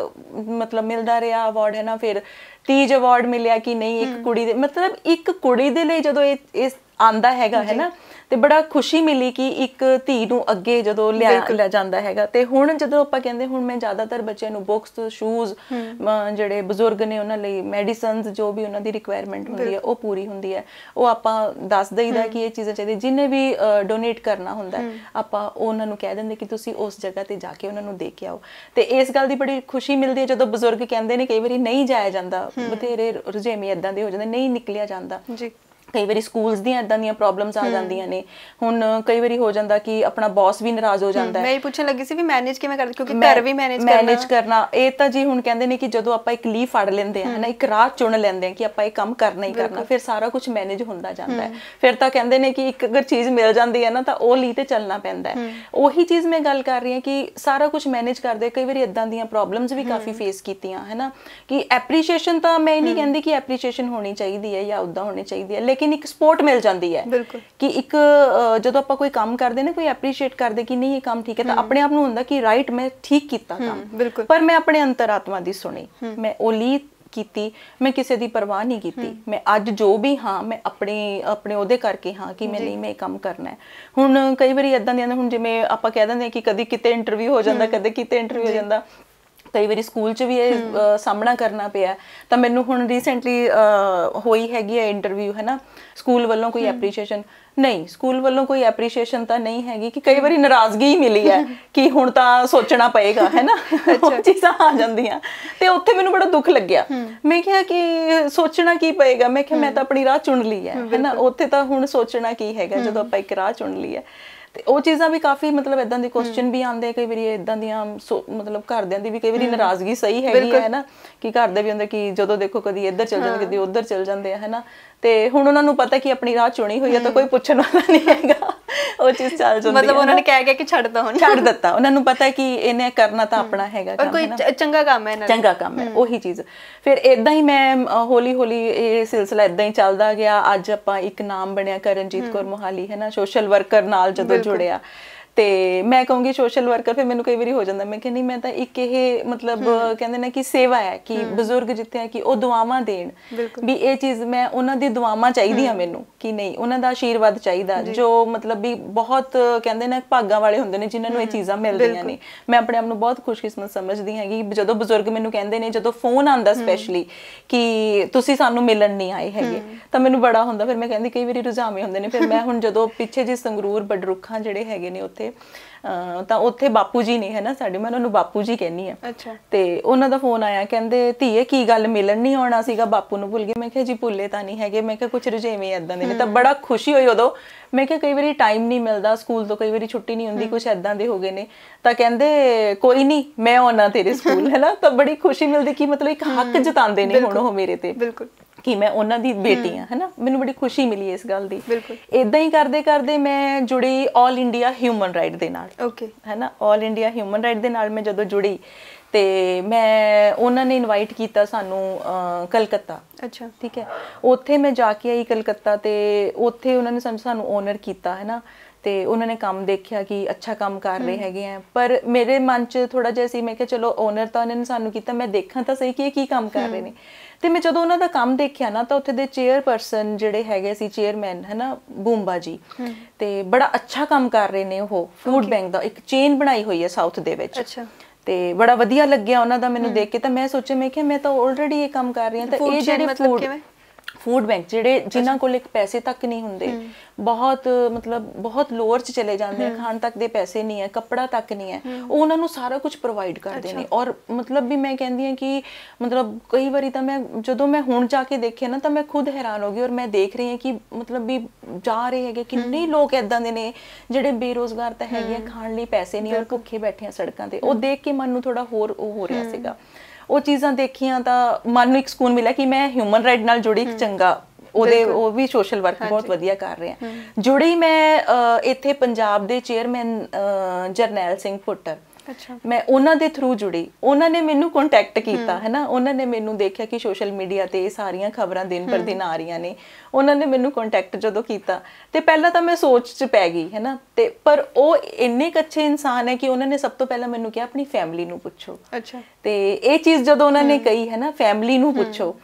ਮਤਲਬ ਮਿਲਦਾ ਰਿਹਾ ਅਵਾਰਡ ਹੈ ਨਾ ਫਿਰ ਤੀਜ ਅਵਾਰਡ ਮਿਲਿਆ ਕਿ ਨਹੀਂ ਇੱਕ ਕੁੜੀ ਦੇ ਮਤਲਬ ਇੱਕ ਕੁੜੀ ਦੇ ਲਈ ਜਦੋਂ ਇਹ ਇਸ ਆਂਦਾ ਹੈਗਾ ਹੈ ਨਾ ਤੇ ਬੜਾ ਖੁਸ਼ੀ ਮਿਲੀ ਕਿ ਇੱਕ ਧੀ ਨੂੰ ਅੱਗੇ ਜਦੋਂ ਲਿਆ ਜਾਂਦਾ ਹੈਗਾ ਤੇ ਹੁਣ ਜਦੋਂ ਆਪਾਂ ਕਹਿੰਦੇ ਹੁਣ ਮੈਂ ਜ਼ਿਆਦਾਤਰ ਬੱਚਿਆਂ ਨੂੰ ਬੁੱਕਸ ਸ਼ੂਜ਼ ਜਿਹੜੇ ਬਜ਼ੁਰਗ ਨੇ ਉਹਨਾਂ ਲਈ ਮੈਡੀਸਨਸ ਜੋ ਵੀ ਉਹਨਾਂ ਦੀ ਰਿਕੁਆਇਰਮੈਂਟ ਹੁੰਦੀ ਹੈ ਉਹ ਪੂਰੀ ਹੁੰਦੀ ਹੈ ਉਹ ਆਪਾਂ ਦੱਸ ਦਈਦਾ ਕਿ ਇਹ ਚੀਜ਼ਾਂ ਚਾਹੀਦੀ ਜਿੰਨੇ ਵੀ ਡੋਨੇਟ ਕਰਨਾ ਹੁੰਦਾ ਆਪਾਂ ਉਹਨਾਂ ਨੂੰ ਕਹਿ ਦਿੰਦੇ ਕਿ ਤੁਸੀਂ ਉਸ ਜਗ੍ਹਾ ਤੇ ਜਾ ਕੇ ਉਹਨਾਂ ਨੂੰ ਦੇ ਕੇ ਆਓ ਤੇ ਇਸ ਗੱਲ ਦੀ ਬੜੀ ਖੁਸ਼ੀ ਮਿਲਦੀ ਹੈ ਜਦੋਂ ਬਜ਼ੁਰਗ ਕਹਿੰਦੇ ਨੇ ਕਈ ਵਾਰੀ ਨਹੀਂ ਜਾਇਆ ਜਾਂਦਾ ਬਥੇਰੇ ਰੁਝੇਵੇਂ ਇਦਾਂ ਦੇ ਹੋ ਜਾਂਦੇ ਨਹੀਂ ਨਿਕਲਿਆ ਜਾਂਦਾ ਜੀ ਕਈ ਵਾਰੀ ਸਕੂਲਸ ਦੀਆਂ ਇਦਾਂ ਦੀਆਂ ਪ੍ਰੋਬਲਮਸ ਆ ਜਾਂਦੀਆਂ ਨੇ ਹੁਣ ਕਈ ਵਾਰੀ ਹੋ ਜਾਂਦਾ ਕਿ ਆਪਣਾ ਬੌਸ ਵੀ ਨਰਾਜ਼ ਹੋ ਜਾਂਦਾ ਹੈ ਮੈਂ ਇਹ ਪੁੱਛਣ ਲੱਗੀ ਸੀ ਵੀ ਮੈਨੇਜ ਕਿਵੇਂ ਕਰਦੇ ਕਿਉਂਕਿ ਘਰ ਵੀ ਮੈਨੇਜ ਕਰਨਾ ਮੈਨੇਜ ਕਰਨਾ ਇਹ ਤਾਂ ਜੀ ਹੁਣ ਕਹਿੰਦੇ ਨੇ ਕਿ ਜਦੋਂ ਆਪਾਂ ਇੱਕ ਲੀਫ ਫੜ ਲੈਂਦੇ ਆ ਹਨਾ ਇੱਕ ਰਾਹ ਚੁਣ ਲੈਂਦੇ ਆ ਕਿ ਆਪਾਂ ਇਹ ਕੰਮ ਕਰਨਾ ਹੀ ਕਰਨਾ ਫਿਰ ਸਾਰਾ ਕੁਝ ਮੈਨੇਜ ਹੁੰਦਾ ਜਾਂਦਾ ਹੈ ਫਿਰ ਤਾਂ ਕਹਿੰਦੇ ਨੇ ਕਿ ਇੱਕ ਅਗਰ ਚੀਜ਼ ਮਿਲ ਜਾਂਦੀ ਹੈ ਨਾ ਤਾਂ ਉਹ ਲਈ ਤੇ ਚੱਲਣਾ ਪੈਂਦਾ ਹੈ ਉਹੀ ਚੀਜ਼ ਮੈਂ ਗੱਲ ਕਰ ਰਹੀ ਹਾਂ ਕਿ ਸਾਰਾ ਕੁਝ ਮੈਨੇਜ ਕਰਦੇ ਕਈ ਵਾਰੀ ਇਦਾਂ ਦੀਆਂ ਪ੍ਰੋਬਲਮਸ ਵੀ ਕਾਫੀ ਫੇਸ ਕੀਤੀਆਂ ਹਨਾ ਕਿ ਐਪਰੀਸ਼ੀਏਸ਼ਨ ਤਾਂ ਮੈਂ ਨਹੀਂ ਕਹਿੰਦੀ ਕਿ ਐਪਰੀਸ਼ੀਏਸ਼ਨ ਹੋਣੀ ਚਾਹੀਦੀ ਹੈ ਜਾਂ ਉਦਾਂ ਹੋਣੀ ਚਾਹੀਦੀ ਹੈ ਲੇਕਿਨ ਇੱਕ ਸਪੋਰਟ ਮਿਲ ਜਾਂਦੀ ਹੈ ਕਿ ਇੱਕ ਜਦੋਂ ਆਪਾਂ ਕੋਈ ਕੰਮ ਕਰਦੇ ਨੇ ਕੋਈ ਐਪਰੀਸ਼ੀਏਟ ਕਰਦੇ ਕਿ ਨਹੀਂ ਇਹ ਕੰਮ ਠੀਕ ਹੈ ਤਾਂ ਆਪਣੇ ਆਪ ਨੂੰ ਹੁੰਦਾ ਕਿ ਰਾਈਟ ਮੈਂ ਠੀਕ ਕੀਤਾ ਕੰਮ ਪਰ ਮੈਂ ਆਪਣੇ ਅੰਤਰਾਤਮਾ ਦੀ ਸੁਣੀ ਮੈਂ ਉਹਲੀ ਕੀਤੀ ਮੈਂ ਕਿਸੇ ਦੀ ਪਰਵਾਹ ਨਹੀਂ ਕੀਤੀ ਮੈਂ ਅੱਜ ਜੋ ਵੀ ਹਾਂ ਮੈਂ ਆਪਣੇ ਆਪਣੇ ਉਹਦੇ ਕਰਕੇ ਹਾਂ ਕਿ ਮੈਂ ਨਹੀਂ ਮੈਂ ਕੰਮ ਕਰਨਾ ਹੈ ਹੁਣ ਕਈ ਵਾਰੀ ਇਦਾਂ ਦੀਆਂ ਹੁਣ ਜਿਵੇਂ ਆਪਾਂ ਕਹਿ ਦਿੰਦੇ ਆ ਕਿ ਕਦੀ ਕਿਤੇ ਇੰਟਰਵਿਊ ਹੋ ਜਾਂਦਾ ਕਦੇ ਕਿਤੇ ਇੰਟਰਵਿਊ ਹੋ ਜਾਂਦਾ ਕਈ ਵਾਰੀ ਸਕੂਲ 'ਚ ਵੀ ਇਹ ਸਾਹਮਣਾ ਕਰਨਾ ਪਿਆ ਤਾਂ ਮੈਨੂੰ ਹੁਣ ਰੀਸੈਂਟਲੀ ਹੋਈ ਹੈਗੀ ਹੈ ਇੰਟਰਵਿਊ ਹੈ ਨਾ ਸਕੂਲ ਵੱਲੋਂ ਕੋਈ ਐਪਰੀਸ਼ੀਏਸ਼ਨ ਨਹੀਂ ਸਕੂਲ ਵੱਲੋਂ ਕੋਈ ਐਪਰੀਸ਼ੀਏਸ਼ਨ ਤਾਂ ਨਹੀਂ ਹੈਗੀ ਕਿ ਕਈ ਵਾਰੀ ਨਾਰਾਜ਼ਗੀ ਹੀ ਮਿਲੀ ਹੈ ਕਿ ਹੁਣ ਤਾਂ ਸੋਚਣਾ ਪਏਗਾ ਹੈ ਨਾ ਚੀਜ਼ਾਂ ਆ ਜਾਂਦੀਆਂ ਤੇ ਉੱਥੇ ਮੈਨੂੰ ਬੜਾ ਦੁੱਖ ਲੱਗਿਆ ਮੈਂ ਕਿਹਾ ਕਿ ਸੋਚਣਾ ਕੀ ਪਏਗਾ ਮੈਂ ਕਿਹਾ ਮੈਂ ਤਾਂ ਆਪਣੀ ਰਾਹ ਚੁਣ ਲਈ ਹੈ ਹੈ ਨਾ ਉੱਥੇ ਤਾਂ ਹੁਣ ਸੋਚਣਾ ਕੀ ਹੈਗਾ ਜਦੋਂ ਆਪਾਂ ਇੱਕ ਰਾਹ ਚੁਣ ਲਈ ਹੈ ਤੇ ਉਹ ਚੀਜ਼ਾਂ ਵੀ ਕਾਫੀ ਮਤਲਬ ਇਦਾਂ ਦੇ ਕੁਐਸਚਨ ਵੀ ਆਉਂਦੇ ਕਈ ਵਾਰੀ ਇਦਾਂ ਦੀਆਂ ਮਤਲਬ ਘਰਦਿਆਂ ਦੀ ਵੀ ਕਈ ਵਾਰੀ ਨਾਰਾਜ਼ਗੀ ਸਹੀ ਹੈਗੀ ਹੈ ਨਾ ਕਿ ਘਰਦੇ ਵੀ ਹੁੰਦੇ ਕਿ ਜਦੋਂ ਦੇਖੋ ਕਦੀ ਇੱਧਰ ਚਲ ਜਾਂਦੇ ਕਦੀ ਉੱਧਰ ਚਲ ਜਾਂਦੇ ਆ ਹੈ ਨਾ ਤੇ ਹੁਣ ਉਹਨਾਂ ਨੂੰ ਪਤਾ ਕਿ ਆਪਣੀ ਰਾਹ ਚੁਣੀ ਹੋਈ ਹੈ ਤਾਂ ਕੋਈ ਪੁੱਛਣ ਵਾਲਾ ਨਹੀਂ ਹੈਗਾ ਉਹ ਚੀਜ਼ ਚੱਲ ਜਾਂਦੀ ਹੈ ਮਤਲਬ ਉਹਨਾਂ ਨੇ ਕਹਿ ਗਿਆ ਕਿ ਛੱਡ ਦਿੱਤਾ ਹੁਣ ਛੱਡ ਦਿੱਤਾ ਉਹਨਾਂ ਨੂੰ ਪਤਾ ਕਿ ਇਹਨੇ ਕਰਨਾ ਤਾਂ ਆਪਣਾ ਹੈਗਾ ਕੰਮ ਹੈ ਨਾ ਕੋਈ ਚੰਗਾ ਕੰਮ ਹੈ ਨਾ ਚੰਗਾ ਕੰਮ ਹੈ ਉਹੀ ਚੀਜ਼ ਫਿਰ ਇਦਾਂ ਹੀ ਮੈਂ ਹੌਲੀ ਹੌਲੀ ਇਹ ਸਿਲਸਿਲਾ ਇਦਾਂ ਹੀ ਚੱਲਦਾ ਗਿਆ ਅੱਜ ਆਪਾਂ ਇੱਕ ਨਾਮ ਬਣਿਆ ਕਰਨਜੀਤ ਕੌਰ ਮੋਹਾਲੀ ਹੈ ਨਾ ਸੋਸ਼ਲ ਵਰਕਰ ਨਾਲ ਜਦੋਂ ਜੁੜਿਆ ਤੇ ਮੈਂ ਕਹੂੰਗੀ ਸੋਸ਼ਲ ਵਰਕਰ ਫਿਰ ਮੈਨੂੰ ਕਈ ਵਾਰੀ ਹੋ ਜਾਂਦਾ ਮੈਂ ਕਿ ਨਹੀਂ ਮੈਂ ਤਾਂ ਇੱਕ ਇਹ ਮਤਲਬ ਕਹਿੰਦੇ ਨੇ ਕਿ ਸੇਵਾ ਹੈ ਕਿ ਬਜ਼ੁਰਗ ਜਿੱਥੇ ਹੈ ਕਿ ਉਹ ਦੁਆਵਾਂ ਦੇਣ ਵੀ ਇਹ ਚੀਜ਼ ਮੈਂ ਉਹਨਾਂ ਦੀ ਦੁਆਵਾਂ ਚਾਹੀਦੀਆਂ ਮੈਨੂੰ ਕਿ ਨਹੀਂ ਉਹਨਾਂ ਦਾ ਆਸ਼ੀਰਵਾਦ ਚਾਹੀਦਾ ਜੋ ਮਤਲਬ ਵੀ ਬਹੁਤ ਕਹਿੰਦੇ ਨੇ ਭਾਗਾ ਵਾਲੇ ਹੁੰਦੇ ਨੇ ਜਿਨ੍ਹਾਂ ਨੂੰ ਇਹ ਚੀਜ਼ਾਂ ਮਿਲਦੀਆਂ ਨੇ ਮੈਂ ਆਪਣੇ ਆਪ ਨੂੰ ਬਹੁਤ ਖੁਸ਼ਕਿਸਮਤ ਸਮਝਦੀ ਹਾਂ ਕਿ ਜਦੋਂ ਬਜ਼ੁਰਗ ਮੈਨੂੰ ਕਹਿੰਦੇ ਨੇ ਜਦੋਂ ਫੋਨ ਆਉਂਦਾ ਸਪੈਸ਼ਲੀ ਕਿ ਤੁਸੀਂ ਸਾਨੂੰ ਮਿਲਣ ਨਹੀਂ ਆਏ ਹੈਗੇ ਤਾਂ ਮੈਨੂੰ ਬੜਾ ਹੁੰਦਾ ਫਿਰ ਮੈਂ ਕਹਿੰਦੀ ਕਈ ਵਾਰੀ ਰੁਝਾਵੇਂ ਹੁੰਦੇ ਨੇ ਫਿਰ ਮੈਂ ਹੁਣ ਜਦੋਂ ਪਿੱਛੇ ਜੀ ਸੰਗਰੂਰ ਬਡਰੁੱਖਾਂ ਜਿਹੜੇ ਹੈਗੇ ਨੇ ਉੱਥੇ ਉੱਥੇ ਤਾਂ ਉੱਥੇ ਬਾਪੂ ਜੀ ਨੇ ਹੈ ਨਾ ਸਾਡੇ ਮੈਂ ਉਹਨਾਂ ਨੂੰ ਬਾਪੂ ਜੀ ਕਹਿੰਨੀ ਆ ਅੱਛਾ ਤੇ ਉਹਨਾਂ ਦਾ ਫੋਨ ਆਇਆ ਕਹਿੰਦੇ ਧੀਏ ਕੀ ਗੱਲ ਮਿਲਣ ਨਹੀਂ ਆਉਣਾ ਸੀਗਾ ਬਾਪੂ ਨੂੰ ਭੁੱਲ ਗਏ ਮੈਂ ਕਿਹਾ ਜੀ ਭੁੱਲੇ ਤਾਂ ਨਹੀਂ ਹੈਗੇ ਮੈਂ ਕਿਹਾ ਕੁਝ ਰੁਝੇਵੇਂ ਐਦਾਂ ਦੇ ਨੇ ਤਾਂ ਬੜਾ ਖੁਸ਼ੀ ਹੋਈ ਉਦੋਂ ਮੈਂ ਕਿਹਾ ਕਈ ਵਾਰੀ ਟਾਈਮ ਨਹੀਂ ਮਿਲਦਾ ਸਕੂਲ ਤੋਂ ਕਈ ਵਾਰੀ ਛੁੱਟੀ ਨਹੀਂ ਹੁੰਦੀ ਕੁਝ ਐਦਾਂ ਦੇ ਹੋ ਗਏ ਨੇ ਤਾਂ ਕਹਿੰਦੇ ਕੋਈ ਨਹੀਂ ਮੈਂ ਆਉਣਾ ਤੇਰੇ ਸਕੂਲ ਹੈ ਨਾ ਤਾਂ ਬੜੀ ਖੁਸ਼ੀ ਮਿਲਦੀ ਕਿ ਮਤਲਬ ਇੱਕ ਹੱਕ ਜਤਾਉਂਦੇ ਨੇ ਹੁਣ ਉਹ ਮੇਰੇ ਤੇ ਬਿਲਕੁਲ ਕਿ ਮੈਂ ਉਹਨਾਂ ਦੀ ਬੇਟੀ ਆ ਹੈਨਾ ਮੈਨੂੰ ਬੜੀ ਖੁਸ਼ੀ ਮਿਲੀ ਇਸ ਗੱਲ ਦੀ ਇਦਾਂ ਹੀ ਕਰਦੇ ਕਰਦੇ ਮੈਂ ਜੁੜੀ 올 ਇੰਡੀਆ ਹਿਊਮਨ ਰਾਈਟ ਦੇ ਨਾਲ ਓਕੇ ਹੈਨਾ 올 ਇੰਡੀਆ ਹਿਊਮਨ ਰਾਈਟ ਦੇ ਨਾਲ ਮੈਂ ਜਦੋਂ ਜੁੜੀ ਤੇ ਮੈਂ ਉਹਨਾਂ ਨੇ ਇਨਵਾਈਟ ਕੀਤਾ ਸਾਨੂੰ ਕਲਕੱਤਾ ਅੱਛਾ ਠੀਕ ਹੈ ਉੱਥੇ ਮੈਂ ਜਾ ਕੇ ਆਈ ਕਲਕੱਤਾ ਤੇ ਉੱਥੇ ਉਹਨਾਂ ਨੇ ਸਾਨੂੰ ਸਾਨੂੰ ਓਨਰ ਕੀਤਾ ਹੈਨਾ ਤੇ ਉਹਨਾਂ ਨੇ ਕੰਮ ਦੇਖਿਆ ਕਿ ਅੱਛਾ ਕੰਮ ਕਰ ਰਹੇ ਹੈਗੇ ਆ ਪਰ ਮੇਰੇ ਮਨ 'ਚ ਥੋੜਾ ਜਿਹਾ ਸੀ ਮੈਂ ਕਿਹਾ ਚਲੋ ਓਨਰ ਤਾਂ ਉਹਨਾਂ ਨੇ ਸਾਨੂੰ ਕੀਤਾ ਮੈਂ ਦੇਖਾਂ ਤਾਂ ਸਹੀ ਕਿ ਇਹ ਕੀ ਕੰਮ ਕਰ ਰਹੇ ਨੇ ਤੇ ਮੈਂ ਜਦੋਂ ਉਹਨਾਂ ਦਾ ਕੰਮ ਦੇਖਿਆ ਨਾ ਤਾਂ ਉੱਥੇ ਦੇ ਚੇਅਰ ਪਰਸਨ ਜਿਹੜੇ ਹੈਗੇ ਸੀ ਚੇਅਰਮੈਨ ਹਨਾ ਬੂੰਬਾ ਜੀ ਤੇ ਬੜਾ ਅੱਛਾ ਕੰਮ ਕਰ ਰਹੇ ਨੇ ਉਹ ਫੂਡ ਬੈਂਕ ਦਾ ਇੱਕ ਚੇਨ ਬਣਾਈ ਹੋਈ ਹੈ ਸਾਊਥ ਦੇ ਵਿੱਚ ਅੱਛਾ ਤੇ ਬੜਾ ਵਧੀਆ ਲੱਗਿਆ ਉਹਨਾਂ ਦਾ ਮੈਨੂੰ ਦੇਖ ਕੇ ਤਾਂ ਮੈਂ ਸੋਚਿਆ ਮੈਂ ਕਿ ਮੈਂ ਤਾਂ ਆਲਰੇਡੀ ਇਹ ਕੰਮ ਕਰ ਰਹੀ ਹਾਂ ਤਾਂ ਇਹ ਜਿਹੜੇ ਮਤਲਬ ਕਿਵੇਂ ਫੂਡ ਬੈਂਕ ਜਿਹੜੇ ਜਿਨ੍ਹਾਂ ਕੋਲ ਇੱਕ ਪੈਸੇ ਤੱਕ ਨਹੀਂ ਹੁੰਦੇ ਬਹੁਤ ਮਤਲਬ ਬਹੁਤ ਲੋਅਰ ਚ ਚਲੇ ਜਾਂਦੇ ਆ ਖਾਣ ਤੱਕ ਦੇ ਪੈਸੇ ਨਹੀਂ ਹੈ ਕੱਪੜਾ ਤੱਕ ਨਹੀਂ ਹੈ ਉਹ ਉਹਨਾਂ ਨੂੰ ਸਾਰਾ ਕੁਝ ਪ੍ਰੋਵਾਈਡ ਕਰਦੇ ਨੇ ਔਰ ਮਤਲਬ ਵੀ ਮੈਂ ਕਹਿੰਦੀ ਆ ਕਿ ਮਤਲਬ ਕਈ ਵਾਰੀ ਤਾਂ ਮੈਂ ਜਦੋਂ ਮੈਂ ਹੁਣ ਜਾ ਕੇ ਦੇਖਿਆ ਨਾ ਤਾਂ ਮੈਂ ਖੁਦ ਹੈਰਾਨ ਹੋ ਗਈ ਔਰ ਮੈਂ ਦੇਖ ਰਹੀ ਹਾਂ ਕਿ ਮਤਲਬ ਵੀ ਜਾ ਰਹੇ ਹੈਗੇ ਕਿੰਨੇ ਲੋਕ ਐਦਾਂ ਦੇ ਨੇ ਜਿਹੜੇ ਬੇਰੋਜ਼ਗਾਰ ਤਾਂ ਹੈਗੇ ਆ ਖਾਣ ਲਈ ਪੈਸੇ ਨਹੀਂ ਔਰ ਭੁੱਖੇ ਬੈਠੇ ਆ ਸੜਕਾਂ ਤੇ ਉਹ ਦੇਖ ਕੇ ਮਨ ਨੂੰ ਥੋੜਾ ਹੋਰ ਉਹ ਹੋ ਰਿਹਾ ਸੀਗਾ ਉਹ ਚੀਜ਼ਾਂ ਦੇਖੀਆਂ ਤਾਂ ਮਨ ਨੂੰ ਇੱਕ ਸਕੂਨ ਮਿਲਿਆ ਕਿ ਮੈਂ ਹਿਊਮਨ ਰਾਈਟ ਨਾਲ ਜੁੜੀ ਇੱਕ ਚੰਗਾ ਉਹਦੇ ਉਹ ਵੀ ਸੋਸ਼ਲ ਵਰਕ ਬਹੁਤ ਵਧੀਆ ਕਰ ਰਹੇ ਆ ਜੁੜੀ ਮੈਂ ਇੱਥੇ ਪੰਜਾਬ ਦੇ ਚੇਅਰਮੈਨ ਜਰਨੈਲ ਸਿੰਘ ਫੁੱਟਰ ਅੱਛਾ ਮੈਂ ਉਹਨਾਂ ਦੇ ਥਰੂ ਜੁੜੀ ਉਹਨਾਂ ਨੇ ਮੈਨੂੰ ਕੰਟੈਕਟ ਕੀਤਾ ਹੈ ਨਾ ਉਹਨਾਂ ਨੇ ਮੈਨੂੰ ਦੇਖਿਆ ਕਿ ਸੋਸ਼ਲ ਮੀਡੀਆ ਤੇ ਇਹ ਸਾਰੀਆਂ ਖਬਰਾਂ ਦਿਨ ਪਰ ਦਿਨ ਆ ਰਹੀਆਂ ਨੇ ਉਹਨਾਂ ਨੇ ਮੈਨੂੰ ਕੰਟੈਕਟ ਜਦੋਂ ਕੀਤਾ ਤੇ ਪਹਿਲਾਂ ਤਾਂ ਮੈਂ ਸੋਚ 'ਚ ਪੈ ਗਈ ਹੈ ਨਾ ਤੇ ਪਰ ਉਹ ਇੰਨੇ ਕੱਚੇ ਇਨਸਾਨ ਹੈ ਕਿ ਉਹਨਾਂ ਨੇ ਸਭ ਤੋਂ ਪਹਿਲਾਂ ਮੈਨੂੰ ਕਿਹਾ ਆਪਣੀ ਫੈਮਿਲੀ ਨੂੰ ਪੁੱਛੋ ਅੱਛਾ ਤੇ ਇਹ ਚੀਜ਼ ਜਦੋਂ ਉਹਨਾਂ ਨੇ ਕਹੀ ਹੈ ਨਾ ਫੈਮਿਲੀ ਨੂੰ ਪੁੱਛੋ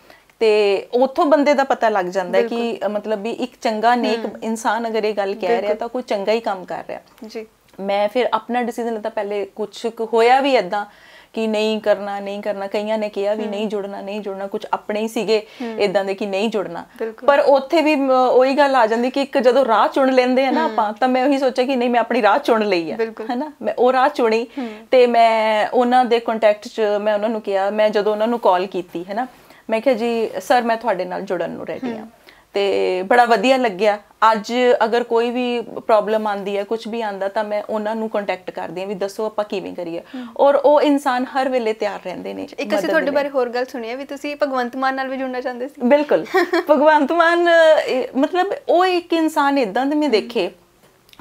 ਤੇ ਉਥੋਂ ਬੰਦੇ ਦਾ ਪਤਾ ਲੱਗ ਜਾਂਦਾ ਹੈ ਕਿ ਮਤਲਬ ਵੀ ਇੱਕ ਚੰਗਾ ਨੇਕ ਇਨਸਾਨ ਅਗਰ ਇਹ ਗੱਲ ਕਹਿ ਰਿਹਾ ਤਾਂ ਕੋਈ ਚੰਗਾ ਹੀ ਕੰਮ ਕਰ ਰਿਹਾ ਜੀ ਮੈਂ ਫਿਰ ਆਪਣਾ ਡਿਸੀਜਨ ਤਾਂ ਪਹਿਲੇ ਕੁਝ ਹੋਇਆ ਵੀ ਇਦਾਂ ਕਿ ਨਹੀਂ ਕਰਨਾ ਨਹੀਂ ਕਰਨਾ ਕਈਆਂ ਨੇ ਕਿਹਾ ਵੀ ਨਹੀਂ ਜੁੜਨਾ ਨਹੀਂ ਜੁੜਨਾ ਕੁਝ ਆਪਣੇ ਹੀ ਸੀਗੇ ਇਦਾਂ ਦੇ ਕਿ ਨਹੀਂ ਜੁੜਨਾ ਪਰ ਉੱਥੇ ਵੀ ਉਹੀ ਗੱਲ ਆ ਜਾਂਦੀ ਕਿ ਇੱਕ ਜਦੋਂ ਰਾਹ ਚੁਣ ਲੈਂਦੇ ਆ ਨਾ ਆਪਾਂ ਤਾਂ ਮੈਂ ਉਹੀ ਸੋਚਿਆ ਕਿ ਨਹੀਂ ਮੈਂ ਆਪਣੀ ਰਾਹ ਚੁਣ ਲਈ ਹੈ ਹੈਨਾ ਮੈਂ ਉਹ ਰਾਹ ਚੁਣੀ ਤੇ ਮੈਂ ਉਹਨਾਂ ਦੇ ਕੰਟੈਕਟ 'ਚ ਮੈਂ ਉਹਨਾਂ ਨੂੰ ਕਿਹਾ ਮੈਂ ਜਦੋਂ ਉਹਨਾਂ ਨੂੰ ਕਾਲ ਕੀਤੀ ਹੈਨਾ ਮੈਂ ਕਿਹਾ ਜੀ ਸਰ ਮੈਂ ਤੁਹਾਡੇ ਨਾਲ ਜੁੜਨ ਨੂੰ ਰੈਡੀ ਆ ਤੇ ਬੜਾ ਵਧੀਆ ਲੱਗਿਆ ਅੱਜ ਅਗਰ ਕੋਈ ਵੀ ਪ੍ਰੋਬਲਮ ਆਂਦੀ ਹੈ ਕੁਝ ਵੀ ਆਂਦਾ ਤਾਂ ਮੈਂ ਉਹਨਾਂ ਨੂੰ ਕੰਟੈਕਟ ਕਰਦੀ ਹਾਂ ਵੀ ਦੱਸੋ ਆਪਾਂ ਕਿਵੇਂ ਕਰੀਏ ਔਰ ਉਹ ਇਨਸਾਨ ਹਰ ਵੇਲੇ ਤਿਆਰ ਰਹਿੰਦੇ ਨੇ ਇੱਕ ਅਸੀਂ ਤੁਹਾਡੇ ਬਾਰੇ ਹੋਰ ਗੱਲ ਸੁਣੀ ਹੈ ਵੀ ਤੁਸੀਂ ਭਗਵੰਤ ਮਾਨ ਨਾਲ ਵੀ ਜੁੜਨਾ ਚਾਹੁੰਦੇ ਸੀ ਬਿਲਕੁਲ ਭਗਵੰਤ ਮਾਨ ਮਤਲਬ ਉਹ ਇੱਕ ਇਨਸਾਨ ਇਦਾਂ ਦੇ ਮੈਂ ਦੇਖੇ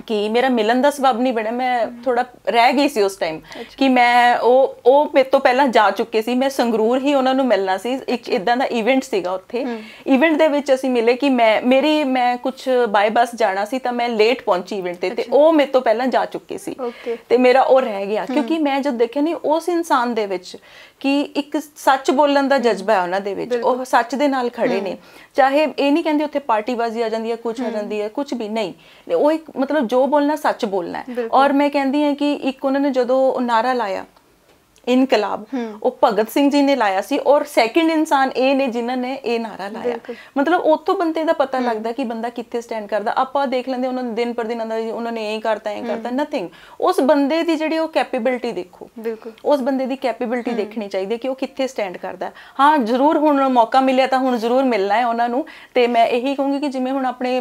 ਕਿ ਮੇਰਾ ਮਿਲਨ ਦਾ ਸਬਬ ਨਹੀਂ ਬਣਿਆ ਮੈਂ ਥੋੜਾ ਰਹਿ ਗਈ ਸੀ ਉਸ ਟਾਈਮ ਕਿ ਮੈਂ ਉਹ ਉਹ ਮੇਰੇ ਤੋਂ ਪਹਿਲਾਂ ਜਾ ਚੁੱਕੇ ਸੀ ਮੈਂ ਸੰਗਰੂਰ ਹੀ ਉਹਨਾਂ ਨੂੰ ਮਿਲਣਾ ਸੀ ਇੱਕ ਇਦਾਂ ਦਾ ਇਵੈਂਟ ਸੀਗਾ ਉੱਥੇ ਇਵੈਂਟ ਦੇ ਵਿੱਚ ਅਸੀਂ ਮਿਲੇ ਕਿ ਮੈਂ ਮੇਰੀ ਮੈਂ ਕੁਝ ਬਾਈ ਬੱਸ ਜਾਣਾ ਸੀ ਤਾਂ ਮੈਂ ਲੇਟ ਪਹੁੰਚੀ ਇਵੈਂਟ ਤੇ ਤੇ ਉਹ ਮੇਰੇ ਤੋਂ ਪਹਿਲਾਂ ਜਾ ਚੁੱਕੇ ਸੀ ਤੇ ਮੇਰਾ ਉਹ ਰਹਿ ਗਿਆ ਕਿਉਂਕਿ ਮੈਂ ਜਦ ਦੇਖਿਆ ਨਹੀਂ ਉਸ ਇਨਸਾਨ ਦੇ ਵਿੱਚ ਕਿ ਇੱਕ ਸੱਚ ਬੋਲਣ ਦਾ ਜਜ਼ਬਾ ਹੈ ਉਹਨਾਂ ਦੇ ਵਿੱਚ ਉਹ ਸੱਚ ਦੇ ਨਾਲ ਖੜੇ ਨੇ ਚਾਹੇ ਇਹ ਨਹੀਂ ਕਹਿੰਦੇ ਉੱਥੇ ਪਾਰਟੀਬਾਜ਼ੀ ਆ ਜਾਂਦੀ ਹੈ ਕੁਝ ਹੋ ਜਾਂਦੀ ਹੈ ਕੁਝ ਵੀ ਨਹੀਂ ਉਹ ਇੱਕ ਮਤਲਬ ਜੋ ਬੋਲਣਾ ਸੱਚ ਬੋਲਣਾ ਹੈ ਔਰ ਮੈਂ ਕਹਿੰਦੀ ਹਾਂ ਕਿ ਇੱਕ ਉਹਨਾਂ ਨੇ ਜਦੋਂ ਨਾਰਾ ਲਾਇਆ ਇਨਕਲਾਬ ਉਹ ਭਗਤ ਸਿੰਘ ਜੀ ਨੇ ਲਾਇਆ ਸੀ ਔਰ ਸੈਕਿੰਡ ਇਨਸਾਨ ਇਹ ਨੇ ਜਿਨ੍ਹਾਂ ਨੇ ਇਹ ਨਾਰਾ ਲਾਇਆ ਮਤਲਬ ਉਤੋਂ ਬੰਦੇ ਦਾ ਪਤਾ ਲੱਗਦਾ ਕਿ ਬੰਦਾ ਕਿੱਥੇ ਸਟੈਂਡ ਕਰਦਾ ਆਪਾਂ ਦੇਖ ਲੈਂਦੇ ਉਹਨਾਂ ਦਿਨ ਪਰ ਦਿਨ ਅੰਦਰ ਉਹਨਾਂ ਨੇ ਇਹ ਕਰਤਾ ਇਹ ਕਰਤਾ ਨਥਿੰਗ ਉਸ ਬੰਦੇ ਦੀ ਜਿਹੜੀ ਉਹ ਕੈਪੇਬਿਲਿਟੀ ਦੇਖੋ ਬਿਲਕੁਲ ਉਸ ਬੰਦੇ ਦੀ ਕੈਪੇਬਿਲਿਟੀ ਦੇਖਣੀ ਚਾਹੀਦੀ ਹੈ ਕਿ ਉਹ ਕਿੱਥੇ ਸਟੈਂਡ ਕਰਦਾ ਹਾਂ ਜ਼ਰੂਰ ਹੁਣ ਮੌਕਾ ਮਿਲਿਆ ਤਾਂ ਹੁਣ ਜ਼ਰੂਰ ਮਿਲਣਾ ਹੈ ਉਹਨਾਂ ਨੂੰ ਤੇ ਮੈਂ ਇਹੀ ਕਹੂੰਗੀ ਕਿ ਜਿਵੇਂ ਹੁਣ ਆਪਣੇ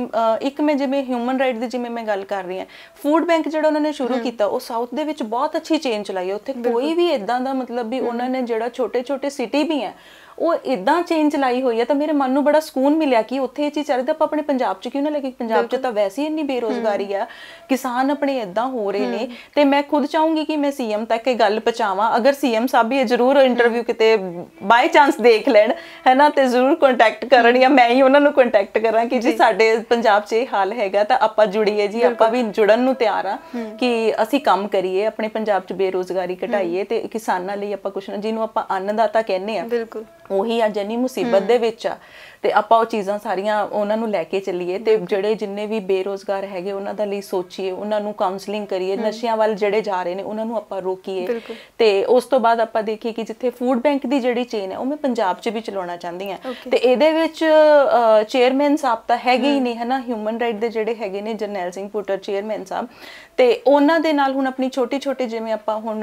ਇੱਕ ਮੈਂ ਜਿਵੇਂ ਹਿਊਮਨ ਰਾਈਟ ਦੀ ਜਿਵੇਂ ਮੈਂ ਗੱਲ ਕਰ ਰਹੀ ਹਾਂ ਫੂਡ ਬੈਂਕ ਜਿਹੜਾ ਉਹਨਾਂ ਨੇ ਸ਼ੁਰੂ ਕੀਤਾ ਉਹ ਸਾਊਥ ਦੇ ਵਿੱਚ ਬਹੁਤ ਅੱਛੀ ਚੇਂਜ ਲਾਈ ਉੱਥੇ ਕੋਈ ਵੀ ਇਦਾਂ ਦਾ ਮਤਲਬ ਵੀ ਉਹਨਾਂ ਨੇ ਜਿਹੜਾ ਛੋਟੇ ਛੋਟੇ ਸਿਟੀ ਵੀ ਹੈ ਉਹ ਇਦਾਂ ਚੇਂਜ ਲਾਈ ਹੋਈ ਹੈ ਤਾਂ ਮੇਰੇ ਮਨ ਨੂੰ ਬੜਾ ਸਕੂਨ ਮਿਲਿਆ ਕਿ ਉੱਥੇ ਇਹ ਚੀਜ਼ ਚੱਲਦੀ ਆਪਾਂ ਆਪਣੇ ਪੰਜਾਬ 'ਚ ਕਿਉਂ ਨਾ ਲੱਗੇ ਪੰਜਾਬ 'ਚ ਤਾਂ ਵੈਸੇ ਹੀ ਇੰਨੀ ਬੇਰੋਜ਼ਗਾਰੀ ਆ ਕਿਸਾਨ ਆਪਣੇ ਇਦਾਂ ਹੋ ਰਹੇ ਨੇ ਤੇ ਮੈਂ ਖੁਦ ਚਾਹੂੰਗੀ ਕਿ ਮੈਂ ਸੀਐਮ ਤੱਕ ਇਹ ਗੱਲ ਪਹੁੰਚਾਵਾਂ ਅਗਰ ਸੀਐਮ ਸਾਹਿਬ ਵੀ ਇਹ ਜ਼ਰੂਰ ਇੰਟਰਵਿਊ ਕਿਤੇ ਬਾਈ ਚਾਂਸ ਦੇਖ ਲੈਣ ਹੈਨਾ ਤੇ ਜ਼ਰੂਰ ਕੰਟੈਕਟ ਕਰਨ ਜਾਂ ਮੈਂ ਹੀ ਉਹਨਾਂ ਨੂੰ ਕੰਟੈਕਟ ਕਰਾਂ ਕਿ ਜੀ ਸਾਡੇ ਪੰਜਾਬ 'ਚ ਇਹ ਹਾਲ ਹੈਗਾ ਤਾਂ ਆਪਾਂ ਜੁੜੀਏ ਜੀ ਆਪਾਂ ਵੀ ਜੁੜਨ ਨੂੰ ਤਿਆਰ ਆ ਕਿ ਅਸੀਂ ਕੰਮ ਕਰੀਏ ਆਪਣੇ ਪੰਜਾਬ 'ਚ ਬੇਰੋਜ਼ਗਾਰੀ ਘਟਾਈਏ ਤੇ ਕਿਸਾਨਾਂ ਲਈ ਆਪਾਂ ਕੁਝ ਨਾ ਜਿਹਨੂੰ ਆਪਾਂ ਅੰਨਦਾਤਾ ਕਹਿੰਦੇ ਆ ਬਿਲਕੁਲ ਉਹੀ ਆ ਜਿੰਨੀ ਮੁਸੀਬਤ ਦੇ ਵਿੱਚ ਆ ਤੇ ਆਪਾਂ ਉਹ ਚੀਜ਼ਾਂ ਸਾਰੀਆਂ ਉਹਨਾਂ ਨੂੰ ਲੈ ਕੇ ਚੱਲੀਏ ਤੇ ਜਿਹੜੇ ਜਿੰਨੇ ਵੀ ਬੇਰੋਜ਼ਗਾਰ ਹੈਗੇ ਉਹਨਾਂ ਦਾ ਲਈ ਸੋਚੀਏ ਉਹਨਾਂ ਨੂੰ ਕਾਉਂਸਲਿੰਗ ਕਰੀਏ ਨਸ਼ਿਆਂ ਵੱਲ ਜਿਹੜੇ ਜਾ ਰਹੇ ਨੇ ਉਹਨਾਂ ਨੂੰ ਆਪਾਂ ਰੋਕੀਏ ਤੇ ਉਸ ਤੋਂ ਬਾਅਦ ਆਪਾਂ ਦੇਖੀਏ ਕਿ ਜਿੱਥੇ ਫੂਡ ਬੈਂਕ ਦੀ ਜਿਹੜੀ ਚੇਨ ਹੈ ਉਹ ਮੈਂ ਪੰਜਾਬ 'ਚ ਵੀ ਚਲਾਉਣਾ ਚਾਹੁੰਦੀ ਆ ਤੇ ਇਹਦੇ ਵਿੱਚ ਚੇਅਰਮੈਨ ਸਾਹਿਬ ਤਾਂ ਹੈਗੇ ਹੀ ਨਹੀਂ ਹਨਾ ਹਿਊਮਨ ਰਾਈਟ ਦੇ ਜਿਹੜੇ ਹੈਗੇ ਨੇ ਜਰਨੈਲ ਸਿੰਘ ਪੁੱਟਰ ਚੇਅਰਮੈਨ ਸਾਹਿਬ ਤੇ ਉਹਨਾਂ ਦੇ ਨਾਲ ਹੁਣ ਆਪਣੀ ਛੋਟੀ ਛੋਟੀ ਜਿਵੇਂ ਆਪਾਂ ਹੁਣ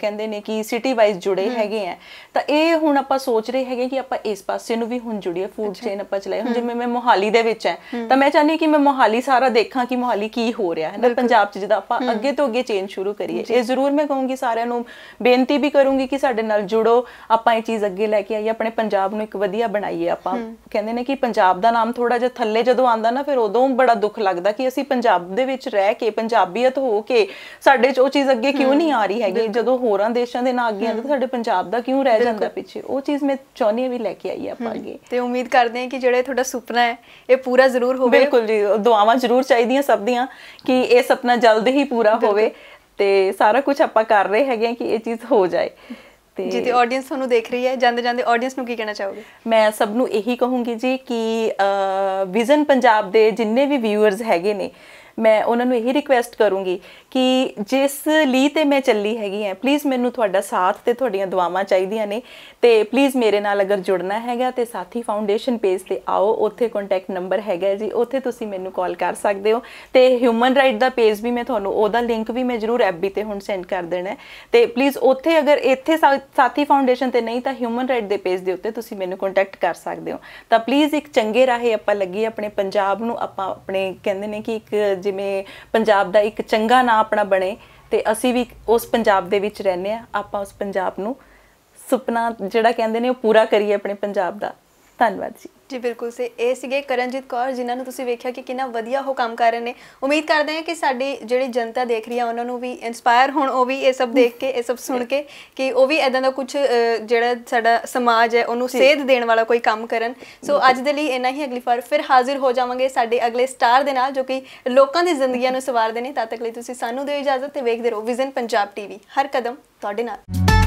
ਕਹਿੰਦੇ ਨੇ ਕਿ ਸਿਟੀ ਵਾਈਜ਼ ਜੁੜੇ ਹੈਗੇ ਆ ਤਾਂ ਇਹ ਹੁਣ ਆਪਾਂ ਸੋਚ ਰਹੇ ਹੈਗੇ ਕਿ ਆਪਾਂ ਇਸ ਪਾਸੇ ਨੂੰ ਵੀ ਹੁਣ ਜੁੜੀਏ ਫੂਡ ਚੇਨ ਆਪਾਂ ਚਲਾਏ ਹੁਣ ਜਿਵੇਂ ਮੈਂ ਮੋਹਾਲੀ ਦੇ ਵਿੱਚ ਹੈ ਤਾਂ ਮੈਂ ਚਾਹਨੀ ਕਿ ਮੈਂ ਮੋਹਾਲੀ ਸਾਰਾ ਦੇਖਾਂ ਕਿ ਮੋਹਾਲੀ ਕੀ ਹੋ ਰਿਹਾ ਹੈ ਨਾ ਪੰਜਾਬ 'ਚ ਜਿਹਦਾ ਆਪਾਂ ਅੱਗੇ ਤੋਂ ਅੱਗੇ ਚੇਨ ਸ਼ੁਰੂ ਕਰੀਏ ਇਹ ਜ਼ਰੂਰ ਮੈਂ ਕਹੂੰਗੀ ਸਾਰਿਆਂ ਨੂੰ ਬੇਨਤੀ ਵੀ ਕਰੂੰਗੀ ਕਿ ਸਾਡੇ ਨਾਲ ਜੁੜੋ ਆਪਾਂ ਇਹ ਚੀਜ਼ ਅੱਗੇ ਲੈ ਕੇ ਆਈਏ ਆਪਣੇ ਪੰਜਾਬ ਨੂੰ ਇੱਕ ਵਧੀਆ ਬਣਾਈਏ ਆਪਾਂ ਕਹਿੰਦੇ ਨੇ ਕਿ ਪੰਜਾਬ ਦਾ ਨਾਮ ਥੋੜਾ ਜਿਹਾ ਥੱਲੇ ਜਦੋਂ ਆਂਦਾ ਨਾ ਫਿਰ ਉਦੋਂ ਬੜਾ ਦੁੱਖ ਲੱਗਦਾ ਕਿ ਅਸੀਂ ਪੰਜਾਬ ਦੇ ਵਿੱਚ ਰਹਿ ਕੇ ਪੰਜਾਬ ਪੰਜਾਬੀਅਤ ਹੋ ਕੇ ਸਾਡੇ 'ਚ ਉਹ ਚੀਜ਼ ਅੱਗੇ ਕਿਉਂ ਨਹੀਂ ਆ ਰਹੀ ਹੈਗੀ ਜਦੋਂ ਹੋਰਾਂ ਦੇਸ਼ਾਂ ਦੇ ਨਾਲ ਅੱਗੇ ਆਂਦੇ ਤਾਂ ਸਾਡੇ ਪੰਜਾਬ ਦਾ ਕਿਉਂ ਰਹਿ ਜਾਂਦਾ ਪਿੱਛੇ ਉਹ ਚੀਜ਼ ਮੈਂ ਚਾਹਨੀ ਆ ਵੀ ਲੈ ਕੇ ਆਈਏ ਆਪਾਂ ਅੱਗੇ ਤੇ ਉਮੀਦ ਕਰਦੇ ਹਾਂ ਕਿ ਜਿਹੜਾ ਤੁਹਾਡਾ ਸੁਪਨਾ ਹੈ ਇਹ ਪੂਰਾ ਜ਼ਰੂਰ ਹੋਵੇ ਬਿਲਕੁਲ ਜੀ ਦੁਆਵਾਂ ਜ਼ਰੂਰ ਚਾਹੀਦੀਆਂ ਸਭ ਦੀਆਂ ਕਿ ਇਹ ਸੁਪਨਾ ਜਲਦ ਹੀ ਪੂਰਾ ਹੋਵੇ ਤੇ ਸਾਰਾ ਕੁਝ ਆਪਾਂ ਕਰ ਰਹੇ ਹੈਗੇ ਕਿ ਇਹ ਚੀਜ਼ ਹੋ ਜਾਏ ਤੇ ਜੀ ਤੇ ਆਡੀਅנס ਤੁਹਾਨੂੰ ਦੇਖ ਰਹੀ ਹੈ ਜਾਂਦੇ ਜਾਂਦੇ ਆਡੀਅנס ਨੂੰ ਕੀ ਕਹਿਣਾ ਚਾਹੋਗੇ ਮੈਂ ਸਭ ਨੂੰ ਇਹੀ ਕਹੂੰਗੀ ਜੀ ਕਿ ਵਿਜ਼ਨ ਪੰਜਾਬ ਦੇ ਜਿੰਨੇ ਵੀ ਵਿਊਅਰਸ ਹੈਗੇ ਨੇ ਮੈਂ ਉਹਨਾਂ ਨੂੰ ਇਹੀ ਰਿਕੁਐਸਟ ਕਰੂੰਗੀ ਕਿ ਜਿਸ ਲਈ ਤੇ ਮੈਂ ਚੱਲੀ ਹੈਗੀ ਐ ਪਲੀਜ਼ ਮੈਨੂੰ ਤੁਹਾਡਾ ਸਾਥ ਤੇ ਤੁਹਾਡੀਆਂ ਦੁਆਵਾਂ ਚਾਹੀਦੀਆਂ ਨੇ ਤੇ ਪਲੀਜ਼ ਮੇਰੇ ਨਾਲ ਅਗਰ ਜੁੜਨਾ ਹੈਗਾ ਤੇ ਸਾਥੀ ਫਾਊਂਡੇਸ਼ਨ ਪੇਜ ਤੇ ਆਓ ਉੱਥੇ ਕੰਟੈਕਟ ਨੰਬਰ ਹੈਗਾ ਜੀ ਉੱਥੇ ਤੁਸੀਂ ਮੈਨੂੰ ਕਾਲ ਕਰ ਸਕਦੇ ਹੋ ਤੇ ਹਿਊਮਨ ਰਾਈਟ ਦਾ ਪੇਜ ਵੀ ਮੈਂ ਤੁਹਾਨੂੰ ਉਹਦਾ ਲਿੰਕ ਵੀ ਮੈਂ ਜਰੂਰ ਐਬੀ ਤੇ ਹੁਣ ਸੈਂਡ ਕਰ ਦੇਣਾ ਤੇ ਪਲੀਜ਼ ਉੱਥੇ ਅਗਰ ਇੱਥੇ ਸਾਥੀ ਫਾਊਂਡੇਸ਼ਨ ਤੇ ਨਹੀਂ ਤਾਂ ਹਿਊਮਨ ਰਾਈਟ ਦੇ ਪੇਜ ਦੇ ਉੱਤੇ ਤੁਸੀਂ ਮੈਨੂੰ ਕੰਟੈਕਟ ਕਰ ਸਕਦੇ ਹੋ ਤਾਂ ਪਲੀਜ਼ ਇੱਕ ਚੰਗੇ ਰਾਹੇ ਆਪਾਂ ਲੱਗੀ ਆਪਣੇ ਪੰਜਾਬ ਨੂੰ ਆਪਾਂ ਆਪਣੇ ਕਹਿੰਦੇ ਨੇ ਕਿ ਇੱਕ ਜਿਵੇਂ ਪੰਜਾਬ ਦਾ ਇੱਕ ਚੰਗਾ ਨਾਂ ਆਪਣਾ ਬਣੇ ਤੇ ਅਸੀਂ ਵੀ ਉਸ ਪੰਜਾਬ ਦੇ ਵਿੱਚ ਰਹਿੰਦੇ ਆ ਆਪਾਂ ਉਸ ਪੰਜਾਬ ਨੂੰ ਸੁਪਨਾ ਜਿਹੜਾ ਕਹਿੰਦੇ ਨੇ ਉਹ ਪੂਰਾ ਕਰੀਏ ਆਪਣੇ ਪੰਜਾਬ ਦਾ ਧੰਨਵਾਦ ਜੀ ਜੀ ਬਿਲਕੁਲ ਸੇ ਇਹ ਸੀਗੇ ਕਰਨਜੀਤ ਕੌਰ ਜਿਨ੍ਹਾਂ ਨੂੰ ਤੁਸੀਂ ਵੇਖਿਆ ਕਿ ਕਿੰਨਾ ਵਧੀਆ ਉਹ ਕੰਮ ਕਰ ਰਹੇ ਨੇ ਉਮੀਦ ਕਰਦੇ ਹਾਂ ਕਿ ਸਾਡੀ ਜਿਹੜੀ ਜਨਤਾ ਦੇਖ ਰਹੀ ਆ ਉਹਨਾਂ ਨੂੰ ਵੀ ਇਨਸਪਾਇਰ ਹੋਣ ਉਹ ਵੀ ਇਹ ਸਭ ਦੇਖ ਕੇ ਇਹ ਸਭ ਸੁਣ ਕੇ ਕਿ ਉਹ ਵੀ ਐਦਾਂ ਦਾ ਕੁਝ ਜਿਹੜਾ ਸਾਡਾ ਸਮਾਜ ਹੈ ਉਹਨੂੰ ਸੇਧ ਦੇਣ ਵਾਲਾ ਕੋਈ ਕੰਮ ਕਰਨ ਸੋ ਅੱਜ ਦੇ ਲਈ ਇੰਨਾ ਹੀ ਅਗਲੀ ਵਾਰ ਫਿਰ ਹਾਜ਼ਰ ਹੋ ਜਾਵਾਂਗੇ ਸਾਡੇ ਅਗਲੇ ਸਟਾਰ ਦੇ ਨਾਲ ਜੋ ਕਿ ਲੋਕਾਂ ਦੀ ਜ਼ਿੰਦਗੀਆਂ ਨੂੰ ਸਵਾਰਦੇ ਨੇ ਤਦ ਤੱਕ ਲਈ ਤੁਸੀਂ ਸਾਨੂੰ ਦਿਓ ਇਜਾਜ਼ਤ ਤੇ ਵੇਖਦੇ ਰਹੋ ਵਿਜ਼ਨ ਪੰਜਾਬ ਟੀਵੀ ਹਰ ਕਦਮ ਤੁਹਾਡੇ ਨਾਲ